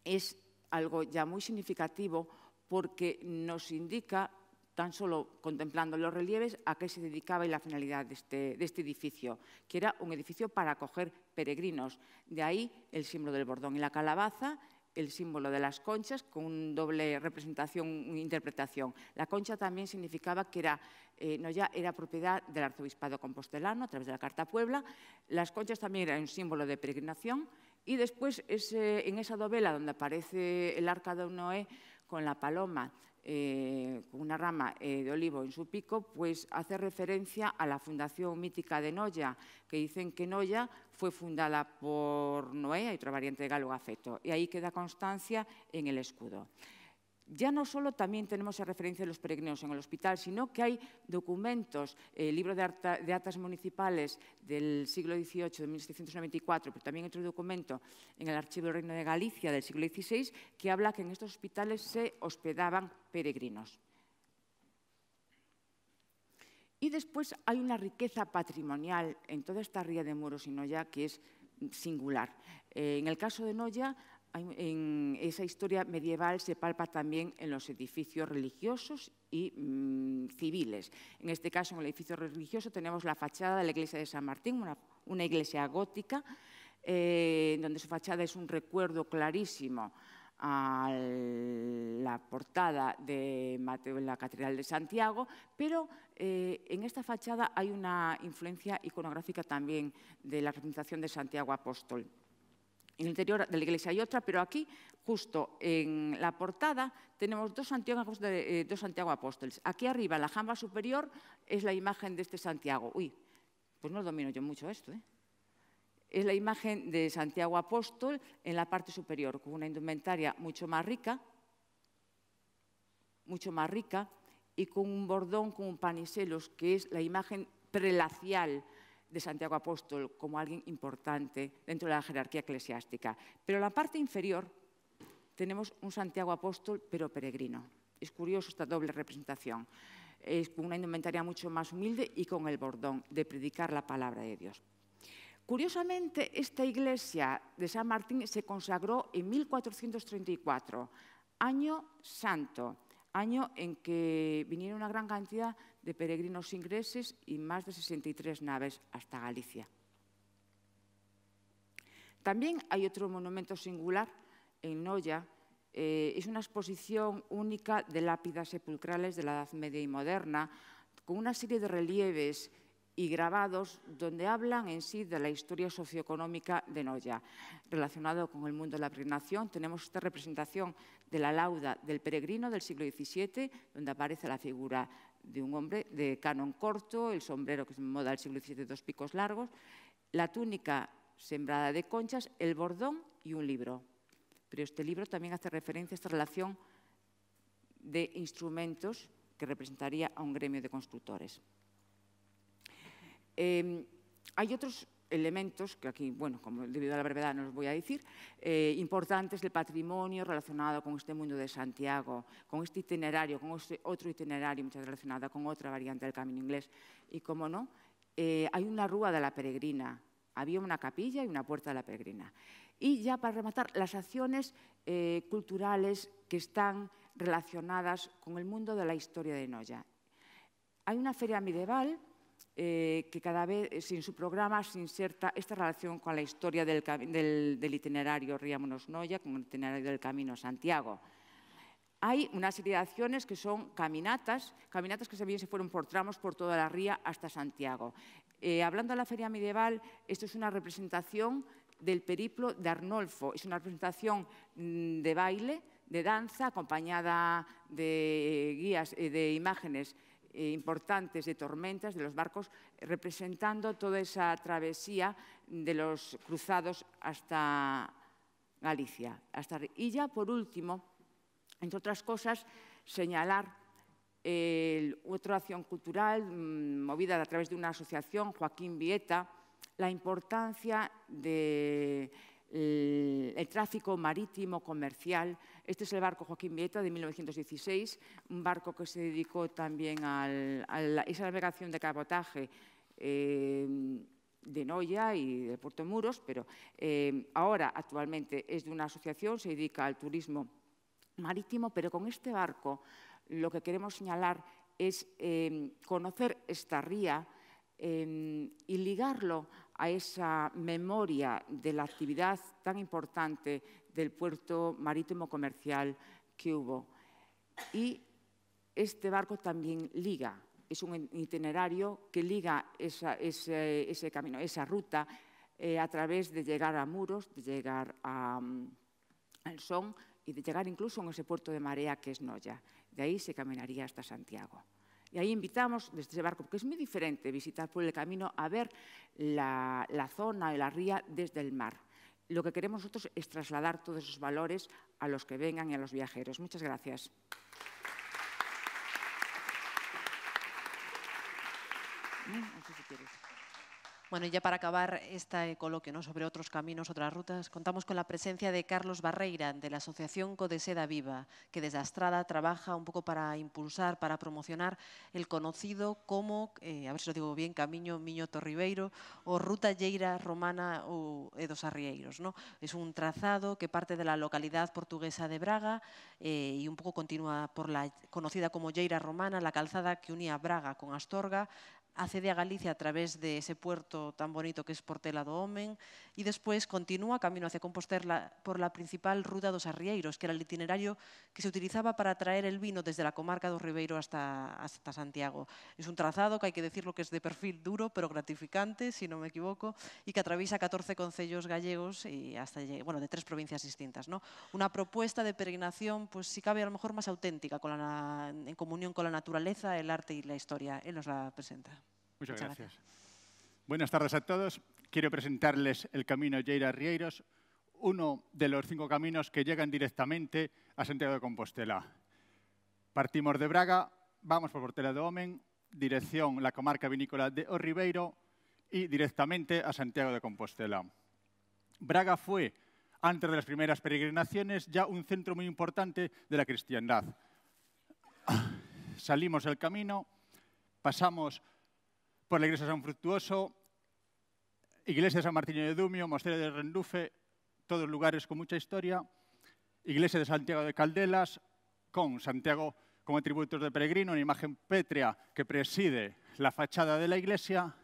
es algo ya muy significativo porque nos indica tan solo contemplando los relieves a qué se dedicaba y la finalidad este, de este, edificio, que era un edificio para acoger peregrinos. De ahí el símbolo del bordón y la calabaza, el símbolo de las conchas con un doble representación e interpretación. La concha también significaba que era, eh, no ya era propiedad del arzobispado compostelano a través de la Carta Puebla. Las conchas también eran un símbolo de peregrinación y después en esa dovela donde aparece el arca de Noé con la paloma eh, con una rama eh, de olivo en su pico, pues hace referencia a la fundación mítica de Noya, que dicen que Noya fue fundada por Noé, hay otra variante de Galo Gafeto, y ahí queda constancia en el escudo ya no solo también tenemos esa referencia de los peregrinos en el hospital, sino que hay documentos, eh, el libro de, atas municipales del siglo XVIII, de 1794, pero también otro documento en el Archivo del Reino de Galicia del siglo XVI, que habla que en estos hospitales se hospedaban peregrinos. Y después hay una riqueza patrimonial en toda esta ría de muros y Noya que es singular. Eh, en el caso de Noya en esa historia medieval se palpa también en los edificios religiosos y mm, civiles. En este caso, en el edificio religioso tenemos la fachada de la iglesia de San Martín, una, iglesia gótica, eh, donde su fachada es un recuerdo clarísimo a la portada de Mateo, en la Catedral de Santiago, pero eh, en esta fachada hay una influencia iconográfica también de la representación de Santiago Apóstol en el interior de la iglesia hay otra, pero aquí, justo en la portada, tenemos dos Santiago, eh, dos Santiago Apóstoles. Aquí arriba, en la jamba superior, es la imagen de este Santiago. Uy, pues no domino yo mucho esto, ¿eh? Es la imagen de Santiago Apóstol en la parte superior, con una indumentaria mucho más rica, mucho más rica, y con un bordón, con un panicelos, que es la imagen prelacial, de Santiago Apóstol como alguien importante dentro de la jerarquía eclesiástica. Pero en la parte inferior tenemos un Santiago Apóstol, pero peregrino. Es curioso esta doble representación. Es con una indumentaria mucho más humilde y con el bordón de predicar la palabra de Dios. Curiosamente, esta iglesia de San Martín se consagró en 1434, año santo, año en que vinieron una gran cantidad de peregrinos ingleses y más de 63 naves hasta Galicia. También hay otro monumento singular en Noya. Eh, es una exposición única de lápidas sepulcrales de la Edad Media y Moderna, con una serie de relieves y grabados donde hablan en sí de la historia socioeconómica de Noya. Relacionado con el mundo de la peregrinación, tenemos esta representación de la lauda del peregrino del siglo XVII, donde aparece la figura de un hombre de canon corto, el sombrero que es moda del siglo XVII, dos picos largos, la túnica sembrada de conchas, el bordón y un libro. Pero este libro también hace referencia a esta relación de instrumentos que representaría a un gremio de constructores. Em, hay otros elementos, que aquí, bueno, como debido a la brevedad no los voy a decir, eh, importantes del patrimonio relacionado con este mundo de Santiago, con este itinerario, con este otro itinerario muchas relacionado con otra variante del camino inglés. Y, como no, eh, hay una rúa de la peregrina, había una capilla y una puerta de la peregrina. Y ya para rematar, las acciones eh, culturales que están relacionadas con el mundo de la historia de Noya. Hay una feria medieval eh, que cada vez eh, sin su programa se inserta esta relación con la historia del, del, itinerario Ría Monosnoya, con el itinerario del Camino Santiago. Hay una serie de acciones que son caminatas, caminatas que también se fueron por tramos por toda la ría hasta Santiago. Eh, hablando de la feria medieval, esto es una representación del periplo de Arnolfo, es una representación mm, de baile, de danza, acompañada de guías, de imágenes eh, importantes de tormentas de los barcos, representando toda esa travesía de los cruzados hasta Galicia. Hasta... Y ya por último, entre otras cosas, señalar otra acción cultural mm, movida a través de una asociación, Joaquín Vieta, la importancia de eh, el, tráfico marítimo, comercial. Este es el barco Joaquín Vieta de 1916, un barco que se dedicó también a esa navegación de cabotaje eh, de Noya y de Puerto Muros, pero eh, ahora actualmente es de una asociación, se dedica al turismo marítimo, pero con este barco lo que queremos señalar es conocer esta ría, Em, y ligarlo a esa memoria de la actividad tan importante del puerto marítimo comercial que hubo. Y este barco también liga, es un itinerario que liga ese, ese, camino, esa ruta, eh, a través de llegar a Muros, de llegar a, mm, al Son y de llegar incluso a ese puerto de marea que es Noya. De ahí se caminaría hasta Santiago. Y ahí invitamos desde ese barco, porque es muy diferente visitar por el camino a ver la, zona y la ría desde el mar. Lo que queremos nosotros es trasladar todos esos valores a los que vengan y a los viajeros. Muchas gracias. Bueno, ya para acabar este coloquio ¿no? sobre otros caminos, otras rutas, contamos con la presencia de Carlos Barreira, de la Asociación Codeseda Viva, que desde Astrada trabaja un poco para impulsar, para promocionar el conocido como, eh, a ver si lo digo bien, Camino Miño Torribeiro o Ruta yeira Romana o dos Arrieiros. ¿no? Es un trazado que parte de la localidad portuguesa de Braga eh, y un poco continúa por la conocida como Lleira Romana, la calzada que unía Braga con Astorga, accede a Galicia a través de ese puerto tan bonito que es Portela do y después continúa camino hacia Compostela por la principal ruta dos Arrieiros, que era el itinerario que se utilizaba para traer el vino desde la comarca do Ribeiro hasta, hasta Santiago. Es un trazado que hay que decirlo que es de perfil duro, pero gratificante, si no me equivoco, y que atraviesa 14 concellos gallegos y hasta bueno, de tres provincias distintas. ¿no? Una propuesta de peregrinación, pues si cabe, a lo mejor más auténtica, con en comunión con la naturaleza, el arte y la historia. Él nos la presenta. Muchas, gracias. Buenas tardes a todos. Quiero presentarles el camino lleira Rieiros, uno de los cinco caminos que llegan directamente a Santiago de Compostela. Partimos de Braga, vamos por Portela de Omen, dirección la comarca vinícola de Oribeiro y directamente a Santiago de Compostela. Braga fue, antes de las primeras peregrinaciones, ya un centro muy importante de la cristiandad. Salimos del camino, pasamos por la iglesia de San Fructuoso, iglesia de San Martín de Dumio, monasterio de Rendufe, todos lugares con mucha historia, iglesia de Santiago de Caldelas, con Santiago como atributos de peregrino, una imagen pétrea que preside la fachada de la iglesia,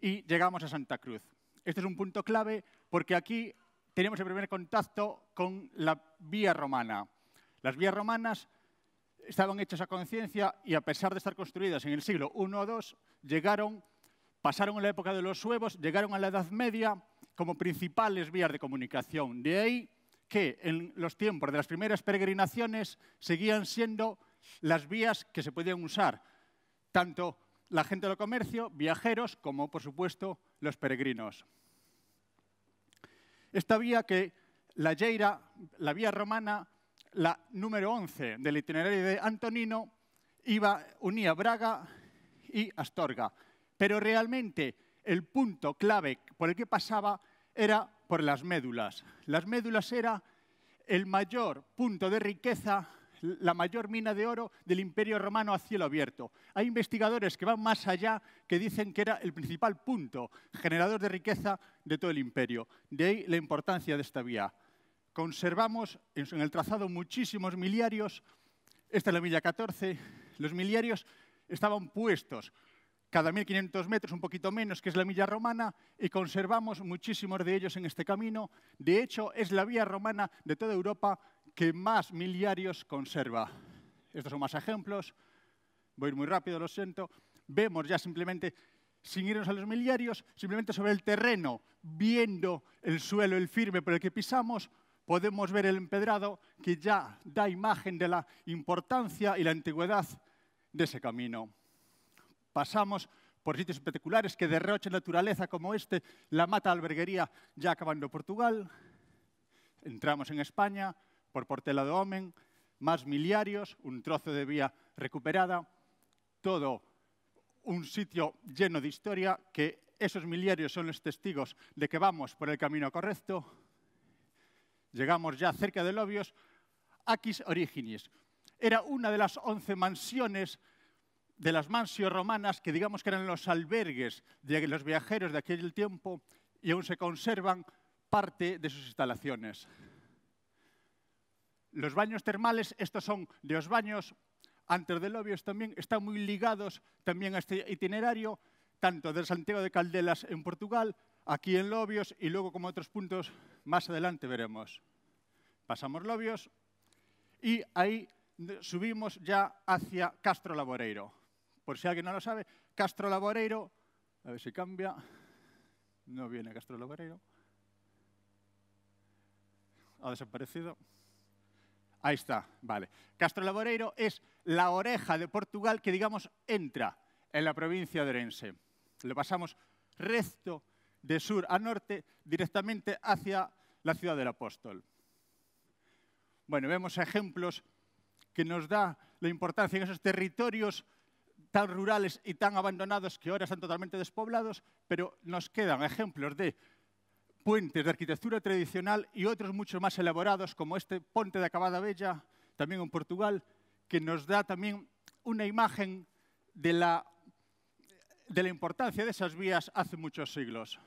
y llegamos a Santa Cruz. Este es un punto clave porque aquí tenemos el primer contacto con la vía romana. Las vías romanas estaban hechas a conciencia y a pesar de estar construidas en el siglo I o II, llegaron, pasaron a la época de los suevos, llegaron a la Edad Media como principales vías de comunicación. De ahí que en los tiempos de las primeras peregrinaciones seguían siendo las vías que se podían usar, tanto la gente del comercio, viajeros, como por supuesto los peregrinos. Esta vía que la Lleira, la vía romana, la número 11 del itinerario de Antonino iba, unía Braga y Astorga. Pero realmente el punto clave por el que pasaba era por las médulas. Las médulas era el mayor punto de riqueza, la mayor mina de oro del Imperio Romano a cielo abierto. Hay investigadores que van más allá que dicen que era el principal punto generador de riqueza de todo el imperio. De ahí la importancia de esta vía. Conservamos en el trazado muchísimos miliarios. Esta es la milla 14. Los miliarios estaban puestos cada 1.500 metros, un poquito menos, que es la milla romana, y conservamos muchísimos de ellos en este camino. De hecho, es la vía romana de toda Europa que más miliarios conserva. Estos son más ejemplos. Voy muy rápido, lo siento. Vemos ya simplemente, sin irnos a los miliarios, simplemente sobre el terreno, viendo el suelo, el firme por el que pisamos, podemos ver el empedrado que ya da imagen de la importancia y la antigüedad de ese camino. Pasamos por sitios espectaculares que derrochan naturaleza como este, la mata alberguería ya acabando Portugal. Entramos en España por Portela de Homem, más miliarios, un trozo de vía recuperada, todo un sitio lleno de historia que esos miliarios son los testigos de que vamos por el camino correcto llegamos ya cerca de Lobios, Aquis Originis. Era una de las once mansiones de las mansiones romanas que digamos que eran los albergues de los viajeros de aquel tiempo y aún se conservan parte de sus instalaciones. Los baños termales, estos son de los baños antes de Lobios también, están muy ligados también a este itinerario, tanto del Santiago de Caldelas en Portugal aquí en Lobios y luego como otros puntos más adelante veremos. Pasamos Lobios y ahí subimos ya hacia Castro Laboreiro. Por si alguien no lo sabe, Castro Laboreiro, a ver si cambia, no viene Castro Laboreiro, ha desaparecido. Ahí está, vale. Castro Laboreiro es la oreja de Portugal que, digamos, entra en la provincia de Orense. Le pasamos recto de sur a norte directamente hacia la ciudad del apóstol. Bueno, vemos ejemplos que nos da la importancia en esos territorios tan rurales y tan abandonados que ahora están totalmente despoblados, pero nos quedan ejemplos de puentes de arquitectura tradicional y otros mucho más elaborados, como este ponte de Acabada Bella, también en Portugal, que nos da también una imagen de la de la importancia de esas vías hace muchos siglos.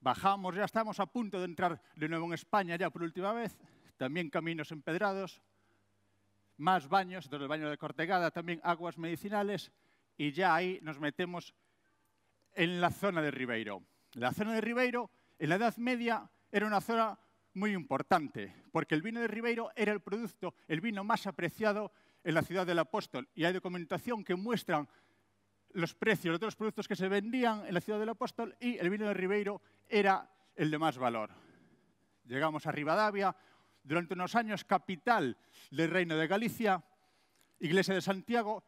Bajamos, ya estamos a punto de entrar de nuevo en España ya por última vez, también caminos empedrados, más baños, entonces el baño de Cortegada, también aguas medicinales, y ya ahí nos metemos en la zona de Ribeiro. La zona de Ribeiro, en la Edad Media, era una zona muy importante, porque el vino de Ribeiro era el producto, el vino más apreciado en la ciudad del apóstol, y hay documentación que muestran los precios de los productos que se vendían en la ciudad del apóstol y el vino de Ribeiro era el de más valor. Llegamos a Rivadavia, durante unos años capital del Reino de Galicia, Iglesia de Santiago,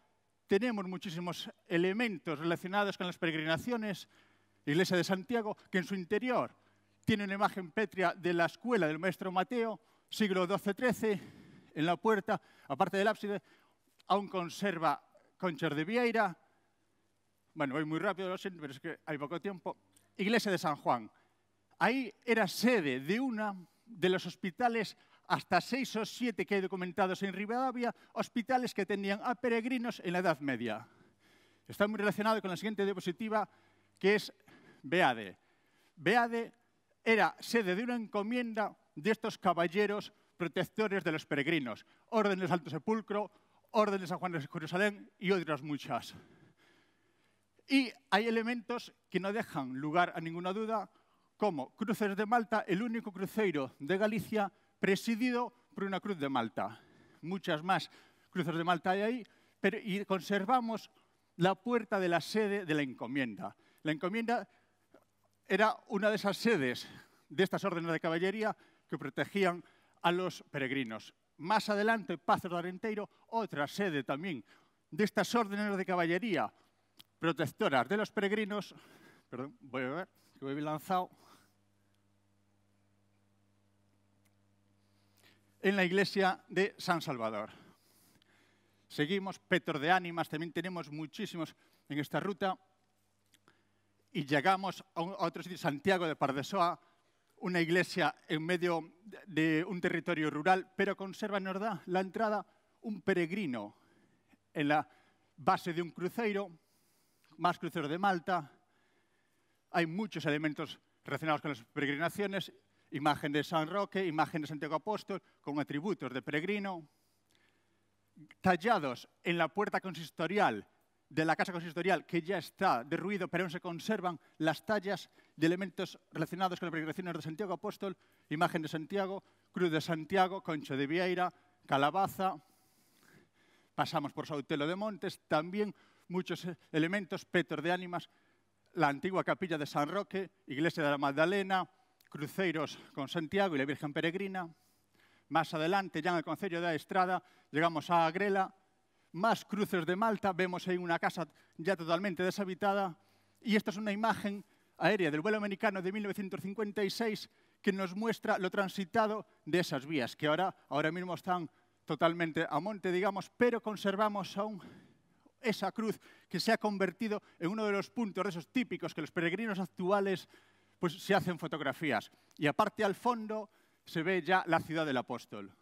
tenemos muchísimos elementos relacionados con las peregrinaciones, Iglesia de Santiago, que en su interior tiene una imagen pétrea de la escuela del maestro Mateo, siglo XII-XIII, en la puerta, aparte del ábside, aún conserva conchas de Vieira, bueno, voy muy rápido, pero es que hay poco tiempo. Iglesia de San Juan. Ahí era sede de una de los hospitales, hasta seis o siete que hay documentados en Rivadavia, hospitales que tenían a peregrinos en la Edad Media. Está muy relacionado con la siguiente diapositiva, que es Beade. Beade era sede de una encomienda de estos caballeros protectores de los peregrinos, Orden del Santo Sepulcro, Orden de San Juan de Jerusalén y otras muchas. Y hay elementos que no dejan lugar a ninguna duda, como Cruces de Malta, el único crucero de Galicia presidido por una cruz de Malta. Muchas más cruces de Malta hay ahí, y conservamos la puerta de la sede de la encomienda. La encomienda era una de esas sedes de estas órdenes de caballería que protegían a los peregrinos. Más adelante, Pazo de Arenteiro, otra sede también de estas órdenes de caballería protectoras de los peregrinos. Perdón, voy a ver, que voy a lanzado. En la iglesia de San Salvador. Seguimos, Petro de Ánimas, también tenemos muchísimos en esta ruta. Y llegamos a, a otro sitio, Santiago de Pardesoa, una iglesia en medio de un territorio rural, pero conserva en verdad la entrada un peregrino en la base de un crucero más cruceros de Malta. Hay muchos elementos relacionados con las peregrinaciones, imagen de San Roque, imagen de Santiago Apóstol, con atributos de peregrino, tallados en la puerta consistorial de la casa consistorial, que ya está derruido, pero aún se conservan las tallas de elementos relacionados con las peregrinaciones de Santiago Apóstol, imagen de Santiago, cruz de Santiago, concho de Vieira, calabaza, pasamos por Sautelo de Montes, también muchos eh, elementos, petos de ánimas, la antigua capilla de San Roque, iglesia de la Magdalena, cruceros con Santiago y la Virgen Peregrina. Más adelante, ya en el concello de Estrada, llegamos a Agrela, más cruces de Malta, vemos ahí una casa ya totalmente deshabitada. Y esta es una imagen aérea del vuelo americano de 1956 que nos muestra lo transitado de esas vías, que ahora, ahora mismo están totalmente a monte, digamos, pero conservamos aún esa cruz que se ha convertido en uno de los puntos de esos típicos que los peregrinos actuales pues se hacen fotografías. Y aparte al fondo se ve ya la ciudad del apóstol.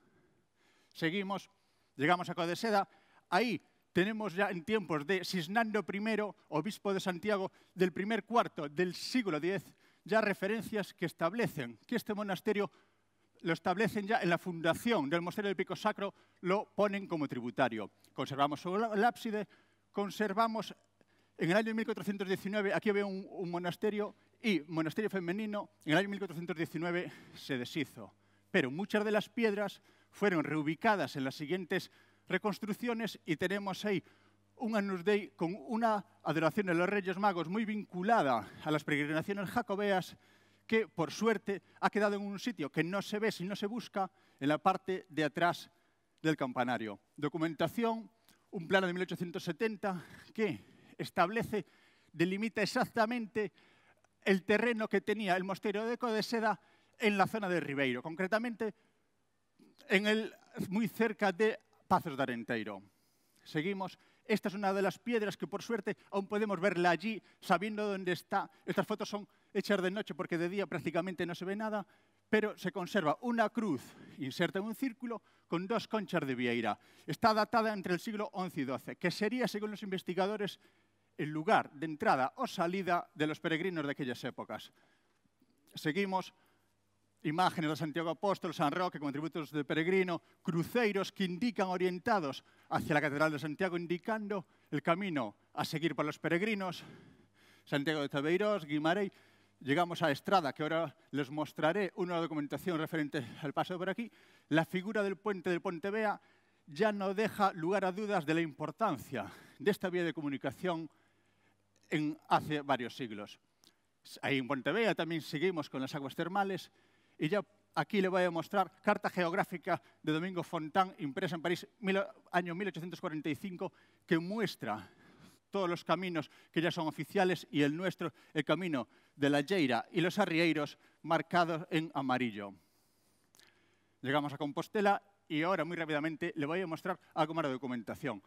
Seguimos, llegamos a Codeseda, ahí tenemos ya en tiempos de Cisnando I, obispo de Santiago, del primer cuarto del siglo X, ya referencias que establecen que este monasterio lo establecen ya en la fundación del Monasterio del Pico Sacro, lo ponen como tributario. Conservamos el ábside, conservamos, en el año 1419, aquí veo un, monasterio y monasterio femenino, en el año 1419 se deshizo. Pero muchas de las piedras fueron reubicadas en las siguientes reconstrucciones y tenemos ahí un anus Dei con una adoración de los Reyes Magos muy vinculada a las peregrinaciones jacobeas que, por suerte, ha quedado en un sitio que no se ve si no se busca en la parte de atrás del campanario. Documentación un plano de 1870 que establece, delimita exactamente el terreno que tenía el mosteiro de Seda en la zona de Ribeiro, concretamente en el, muy cerca de Pazos de Arenteiro. Seguimos. Esta es una de las piedras que, por suerte, aún podemos verla allí, sabiendo dónde está. Estas fotos son hechas de noche porque de día prácticamente no se ve nada pero se conserva una cruz inserta en un círculo con dos conchas de vieira. Está datada entre el siglo XI y XII, que sería, según los investigadores, el lugar de entrada o salida de los peregrinos de aquellas épocas. Seguimos imágenes de Santiago Apóstol, San Roque, con tributos de peregrino, cruceros que indican orientados hacia la Catedral de Santiago, indicando el camino a seguir por los peregrinos, Santiago de Tabeirós, Guimarey llegamos a Estrada, que ahora les mostraré una documentación referente al paso por aquí, la figura del puente del Pontevea ya no deja lugar a dudas de la importancia de esta vía de comunicación en hace varios siglos. Ahí en Pontevea también seguimos con las aguas termales y ya aquí le voy a mostrar carta geográfica de Domingo Fontán impresa en París año 1845 que muestra todos los caminos que ya son oficiales y el nuestro, el camino de la Lleira y los arrieiros marcados en amarillo. Llegamos a Compostela y ahora muy rápidamente le voy a mostrar algo más de documentación.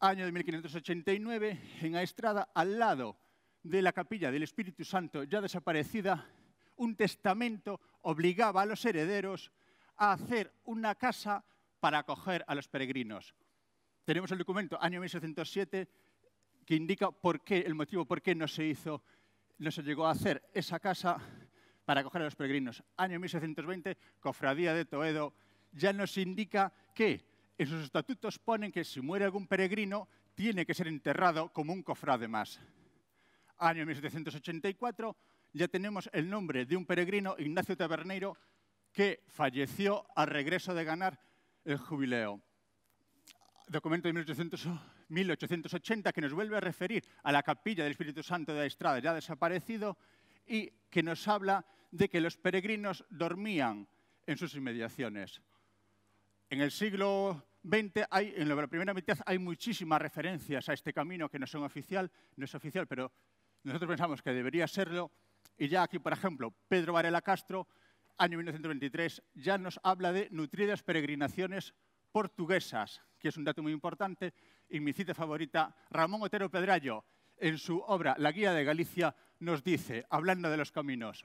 Año de 1589, en estrada, al lado de la capilla del Espíritu Santo ya desaparecida, un testamento obligaba a los herederos a hacer una casa para acoger a los peregrinos. Tenemos el documento año 1607 que indica por qué, el motivo por qué no se hizo, no se llegó a hacer esa casa para acoger a los peregrinos. Año 1620, Cofradía de Toedo, ya nos indica que en sus estatutos ponen que si muere algún peregrino tiene que ser enterrado como un cofrade más. Año 1784 ya tenemos el nombre de un peregrino, Ignacio Taberneiro, que falleció al regreso de ganar el jubileo documento de 1880 que nos vuelve a referir a la capilla del Espíritu Santo de la Estrada, ya desaparecido, y que nos habla de que los peregrinos dormían en sus inmediaciones. En el siglo XX, hay, en la primera mitad, hay muchísimas referencias a este camino que no, son oficial, no es oficial, pero nosotros pensamos que debería serlo. Y ya aquí, por ejemplo, Pedro Varela Castro, año 1923, ya nos habla de nutridas peregrinaciones portuguesas, que es un dato muy importante, y mi cita favorita, Ramón Otero Pedrallo, en su obra La Guía de Galicia, nos dice, hablando de los caminos,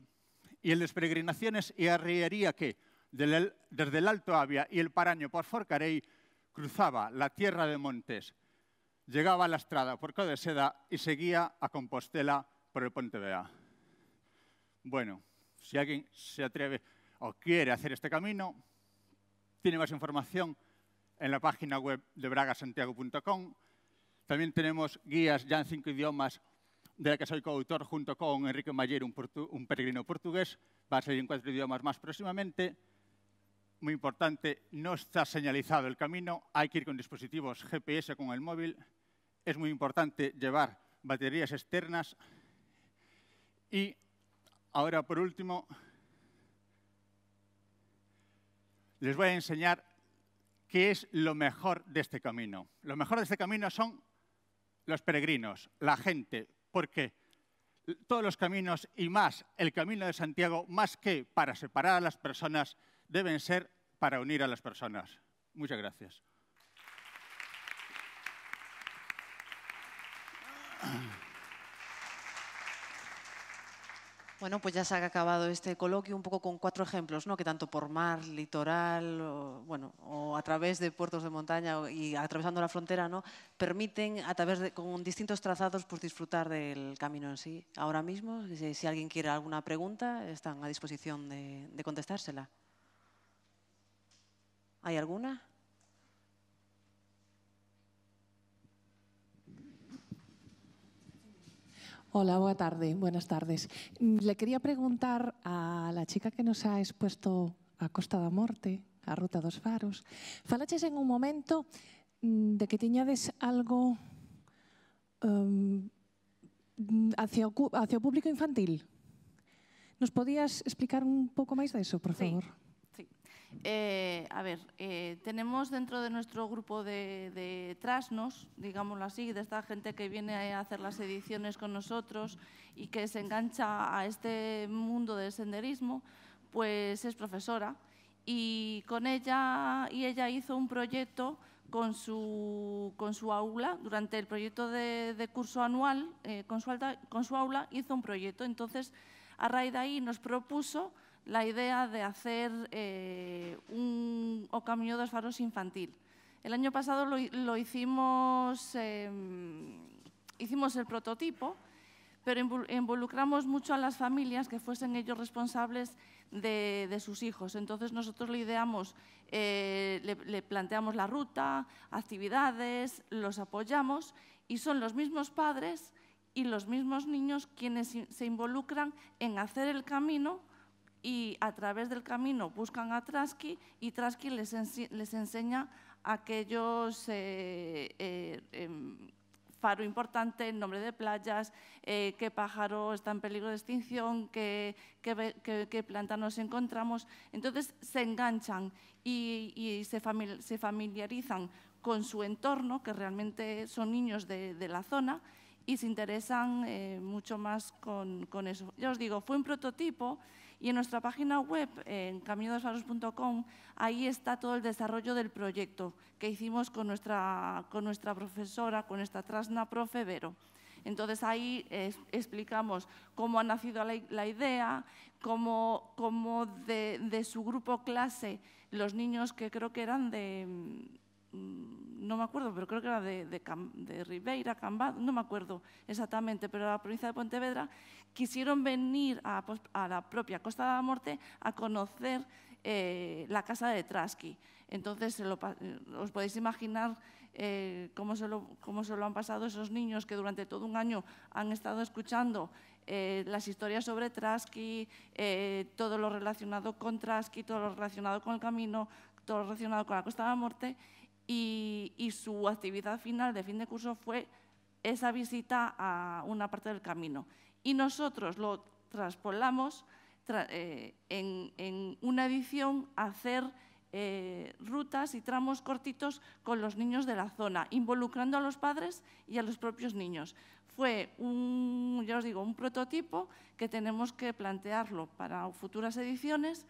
y en las peregrinaciones y arriería que, desde el Alto Avia y el Paraño por Forcarey, cruzaba la tierra de montes, llegaba a la estrada por seda y seguía a Compostela por el Ponte A. Bueno, si alguien se atreve o quiere hacer este camino, tiene más información en la página web de bragasantiago.com. También tenemos guías ya en cinco idiomas de la que soy coautor junto con Enrique Mayer, un, peregrino portugués. Va a salir en cuatro idiomas más próximamente. Muy importante, no está señalizado el camino, hay que ir con dispositivos GPS con el móvil. Es muy importante llevar baterías externas. Y ahora, por último, les voy a enseñar ¿qué es lo mejor de este camino? Lo mejor de este camino son los peregrinos, la gente, porque todos los caminos y más el camino de Santiago, más que para separar a las personas, deben ser para unir a las personas. Muchas gracias. Bueno, pues ya se ha acabado este coloquio un poco con cuatro ejemplos, ¿no? que tanto por mar, litoral, o, bueno, o a través de puertos de montaña y atravesando la frontera, ¿no? permiten a través de, con distintos trazados pues, disfrutar del camino en sí. Ahora mismo, si, alguien quiere alguna pregunta, están a disposición de contestársela. ¿Hay alguna? Hola, tarde, buenas tardes. Mm, le quería preguntar a la chica que nos ha expuesto a Costa da Morte, a Ruta dos Faros, falaches en un momento mm, de que añades algo mm, hacia, público infantil. Nos podías explicar un poco más de eso, por favor? Eh, a ver, eh, tenemos dentro de nuestro grupo de, trasnos, digámoslo así, de esta gente que viene a hacer las ediciones con nosotros y que se engancha a este mundo del senderismo, pues es profesora. Y con ella, y ella hizo un proyecto con su, con su aula, durante el proyecto de, curso anual, eh, con, con su aula hizo un proyecto. Entonces, a raíz de ahí nos propuso la idea de hacer eh, un camino de dos infantil. El año pasado lo, hicimos, em, hicimos el prototipo, pero involucramos mucho a las familias que fuesen ellos responsables de, sus hijos. Entonces nosotros le ideamos, eh, le, planteamos la ruta, actividades, los apoyamos y son los mismos padres y los mismos niños quienes se involucran en hacer el camino y a través del camino buscan a Traski y Trasky les, enseña aquellos eh, eh, em, faro importante, nombre de playas, eh, qué pájaro está en peligro de extinción, qué, planta nos encontramos. Entonces se enganchan y, se, familiarizan con su entorno, que realmente son niños de, la zona, y se interesan mucho más con eso. Ya os digo, fue un prototipo y en nuestra página web, en caminodefaros.com, ahí está todo el desarrollo del proyecto que hicimos con nuestra, con nuestra profesora, con esta trasna profe Vero. Entonces ahí explicamos cómo ha nacido la, idea, cómo, de, su grupo clase, los niños que creo que eran de, mm, no me acuerdo, pero creo que era de, Ribeira, Cambado, no me acuerdo exactamente, pero la provincia de Pontevedra, quisieron venir pues, a, la propia Costa de la Morte a conocer eh, la casa de Trasky. Entonces, eh, os podéis imaginar eh, cómo, se lo, han pasado esos niños que durante todo un año han estado escuchando las historias sobre Trasky, todo lo relacionado con Trasky, todo lo relacionado con el camino, todo lo relacionado con la Costa de la Morte. y su actividad final de fin de curso fue esa visita a una parte del camino y nosotros lo traspolamos eh, en, una edición a hacer eh, rutas y tramos cortitos con los niños de la zona, involucrando a los padres y a los propios niños. Fue un, os digo, un prototipo que tenemos que plantearlo para futuras ediciones,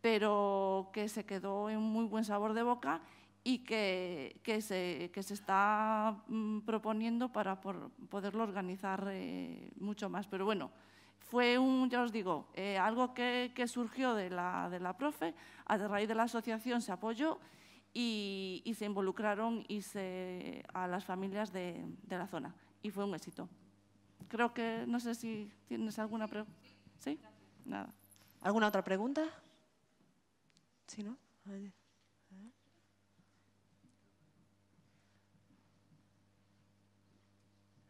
pero que se quedó en muy buen sabor de boca y que, que, se, que se, está mm, proponiendo para poderlo organizar eh, mucho más. Pero bueno, fue un, ya os digo, eh, algo que, que, surgió de la, de la profe, a raíz de la asociación se apoyó y, se involucraron y se, a las familias de, de, la zona y fue un éxito. Creo que, no sé si tienes alguna pregunta. ¿Sí? Nada. ¿Alguna otra pregunta? Si ¿no? A ver.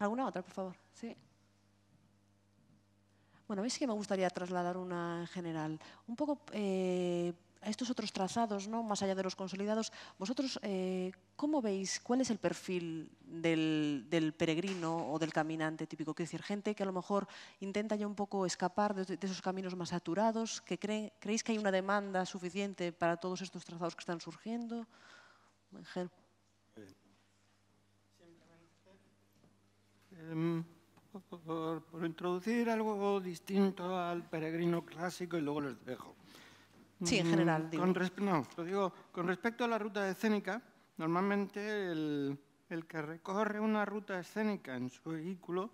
¿Alguna otra, por favor? Sí. Bueno, a mí sí que me gustaría trasladar una en general. Un poco eh, a estos otros trazados, ¿no? más allá de los consolidados, vosotros, eh, ¿cómo veis cuál es el perfil del, peregrino o del caminante típico? Quiero decir, gente que a lo mejor intenta ya un poco escapar de, esos caminos más saturados, que ¿creéis que hay una demanda suficiente para todos estos trazados que están surgiendo? ejemplo? Em, por, introducir algo distinto al peregrino clásico y luego les dejo. Sí, en mm, general. Con, no, digo, con respecto a la ruta escénica, normalmente el, que recorre una ruta escénica en su vehículo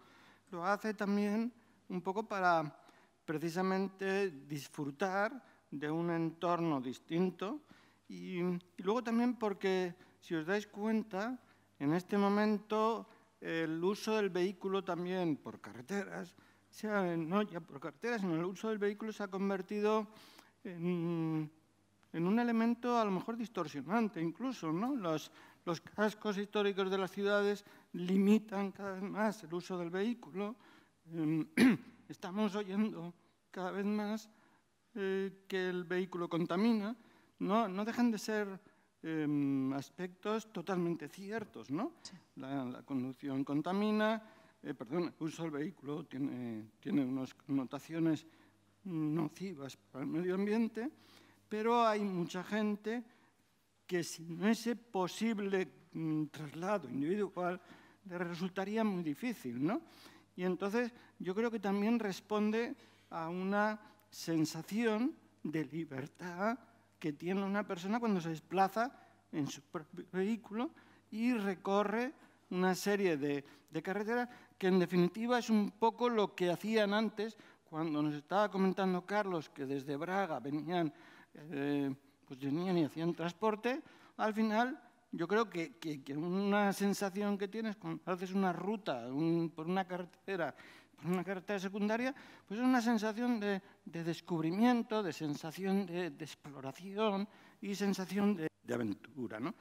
lo hace también un poco para precisamente disfrutar de un entorno distinto y luego también porque, si os dais cuenta, en este momento el uso del vehículo también por carreteras, no ya por carreteras, sino el uso del vehículo se ha convertido en, un elemento a lo mejor distorsionante incluso. ¿no? Los, cascos históricos de las ciudades limitan cada vez más el uso del vehículo. Em, estamos oyendo cada vez más eh, que el vehículo contamina. no dejan de ser Em, aspectos totalmente ciertos, ¿no? La, conducción contamina, eh, perdón, uso del vehículo tiene, unas connotaciones nocivas para el medio ambiente, pero hay mucha gente que sin ese posible mm, traslado individual le resultaría muy difícil, ¿no? Y entonces yo creo que también responde a una sensación de libertad que tiene una persona cuando se desplaza en su vehículo y recorre una serie de, carreteras que en definitiva es un poco lo que hacían antes cuando nos estaba comentando Carlos que desde Braga venían, eh, pues venían y hacían transporte. Al final yo creo que, una sensación que tienes cuando haces una ruta por una carretera una carretera secundaria, pues es una sensación de, descubrimiento, de sensación de, exploración y sensación de, aventura. ¿no?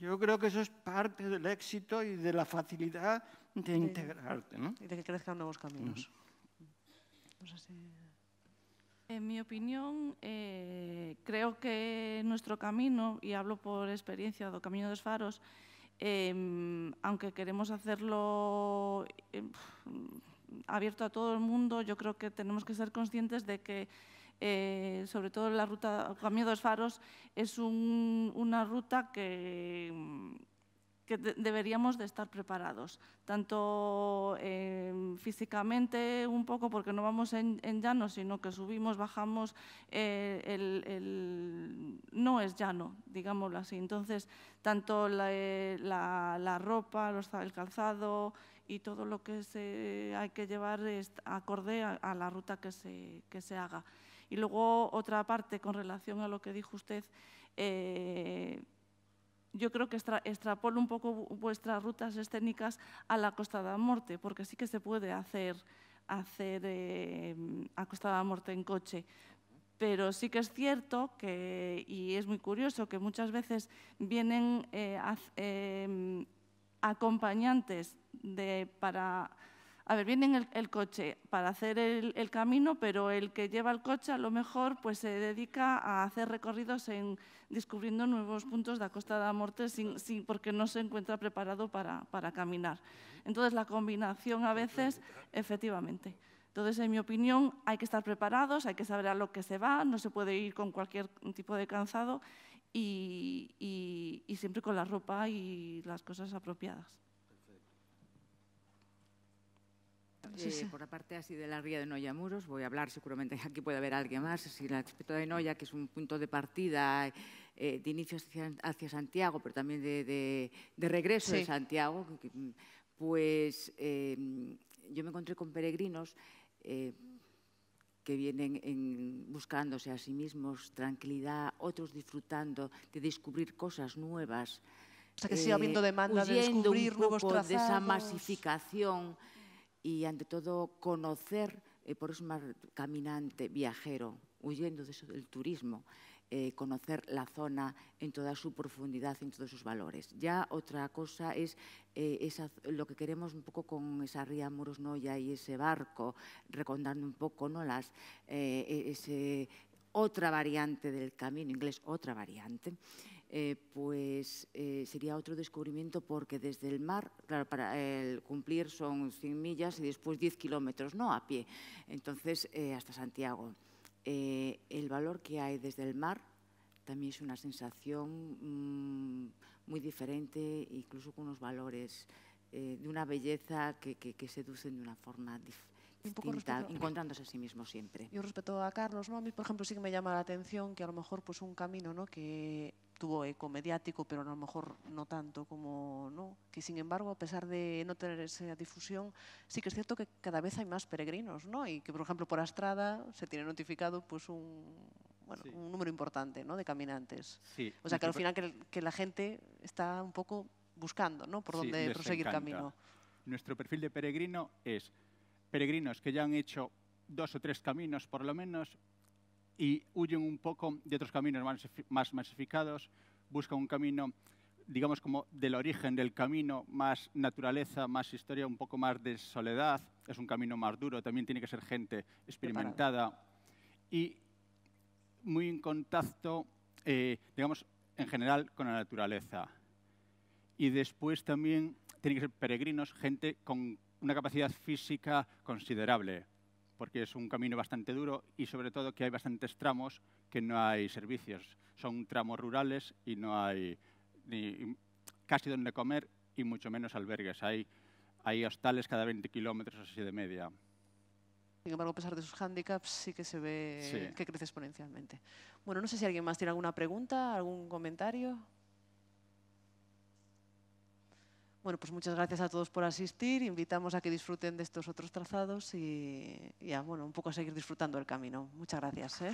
Yo creo que eso es parte del éxito y de la facilidad de integrarte. ¿no? Y de que crezcan nuevos caminos. En mi opinión, eh, creo que nuestro camino, y hablo por experiencia do Camino los Faros, em, aunque queremos hacerlo... Em, abierto a todo el mundo, yo creo que tenemos que ser conscientes de que eh, sobre todo la ruta Camino los Faros es una ruta que, deberíamos de estar preparados, tanto em, físicamente un poco, porque no vamos en, llano, sino que subimos, bajamos, eh, no es llano, digámoslo así. Entonces, tanto la, eh, ropa, el calzado, y todo lo que se, hay que llevar acorde a, la ruta que se, se haga. Y luego otra parte con relación a lo que dijo usted, eh, yo creo que extrapolo un poco vuestras rutas escénicas a la Costa de la Morte, porque sí que se puede hacer, hacer eh, a Costa de Morte en coche. Pero sí que es cierto que, y es muy curioso, que muchas veces vienen eh, em, acompañantes de, para... A ver, vienen el, coche para hacer el, camino, pero el que lleva el coche a lo mejor pues, se dedica a hacer recorridos en descubriendo nuevos puntos de la Costa de la sin, sin, porque no se encuentra preparado para, para caminar. Entonces, la combinación a veces, efectivamente. Entonces, en mi opinión, hay que estar preparados, hay que saber a lo que se va, no se puede ir con cualquier tipo de cansado y, siempre con la ropa y las cosas apropiadas. Eh, por la parte así de la ría de Noya-Muros, voy a hablar, seguramente aquí puede haber alguien más, si la aspecto de Noya, que es un punto de partida, eh, de inicio hacia, Santiago, pero también de, regreso a de Santiago, pues eh, yo me encontré con peregrinos que vienen en, buscándose a sí mismos tranquilidad, otros disfrutando de descubrir cosas nuevas. O que eh, habiendo demanda de descubrir nuevos de esa masificación y, ante todo, conocer, eh, por eso es más caminante, viajero huyendo de eso, del turismo, eh, conocer la zona en toda su profundidad, en todos sus valores. Ya otra cosa es eh, lo que queremos un poco con esa ría Muros Noya y ese barco, recondando un poco ¿no? Las, eh, e, otra variante del camino inglés, otra variante. pues sería otro descubrimiento porque desde el mar, claro, para el cumplir son 100 millas y después 10 kilómetros, no a pie, entonces hasta Santiago. Eh, el valor que hay desde el mar también es una sensación mm, muy diferente, incluso con unos valores eh, de una belleza que, que, que, seducen de una forma Distinta, encontrándose a sí mismo siempre. Yo respeto a Carlos, ¿no? A mí, por ejemplo, sí que me llama la atención que a lo mejor pues un camino, ¿no? Que tuvo eco mediático, pero a lo mejor no tanto como no. Que sin embargo, a pesar de no tener esa difusión, sí que es cierto que cada vez hay más peregrinos, ¿no? Y que, por ejemplo, por Astrada se tiene notificado pues un, número importante ¿no? de caminantes. o sea que al final que, la gente está un poco buscando ¿no? por dónde proseguir camino. Nuestro perfil de peregrino es peregrinos que ya han hecho dos o tres caminos por lo menos y huyen un poco de otros caminos más masificados, buscan un camino, digamos, como del origen del camino, más naturaleza, más historia, un poco más de soledad, es un camino más duro, también tiene que ser gente experimentada y muy en contacto, eh, digamos, en general con la naturaleza. Y después también tienen que ser peregrinos, gente con una capacidad física considerable porque es un camino bastante duro y sobre todo que hay bastantes tramos que no hay servicios. Son tramos rurales y no hay ni casi donde comer y mucho menos albergues. Hay, hostales cada 20 kilómetros así de media. Sin embargo, a pesar de sus hándicaps, sí que se ve que crece exponencialmente. Bueno, no sé si alguien más tiene alguna pregunta, algún comentario. Bueno, pues muchas gracias a todos por asistir. Invitamos a que disfruten de estos otros trazados y, a, bueno, un poco a seguir disfrutando el camino. Muchas gracias. ¿eh?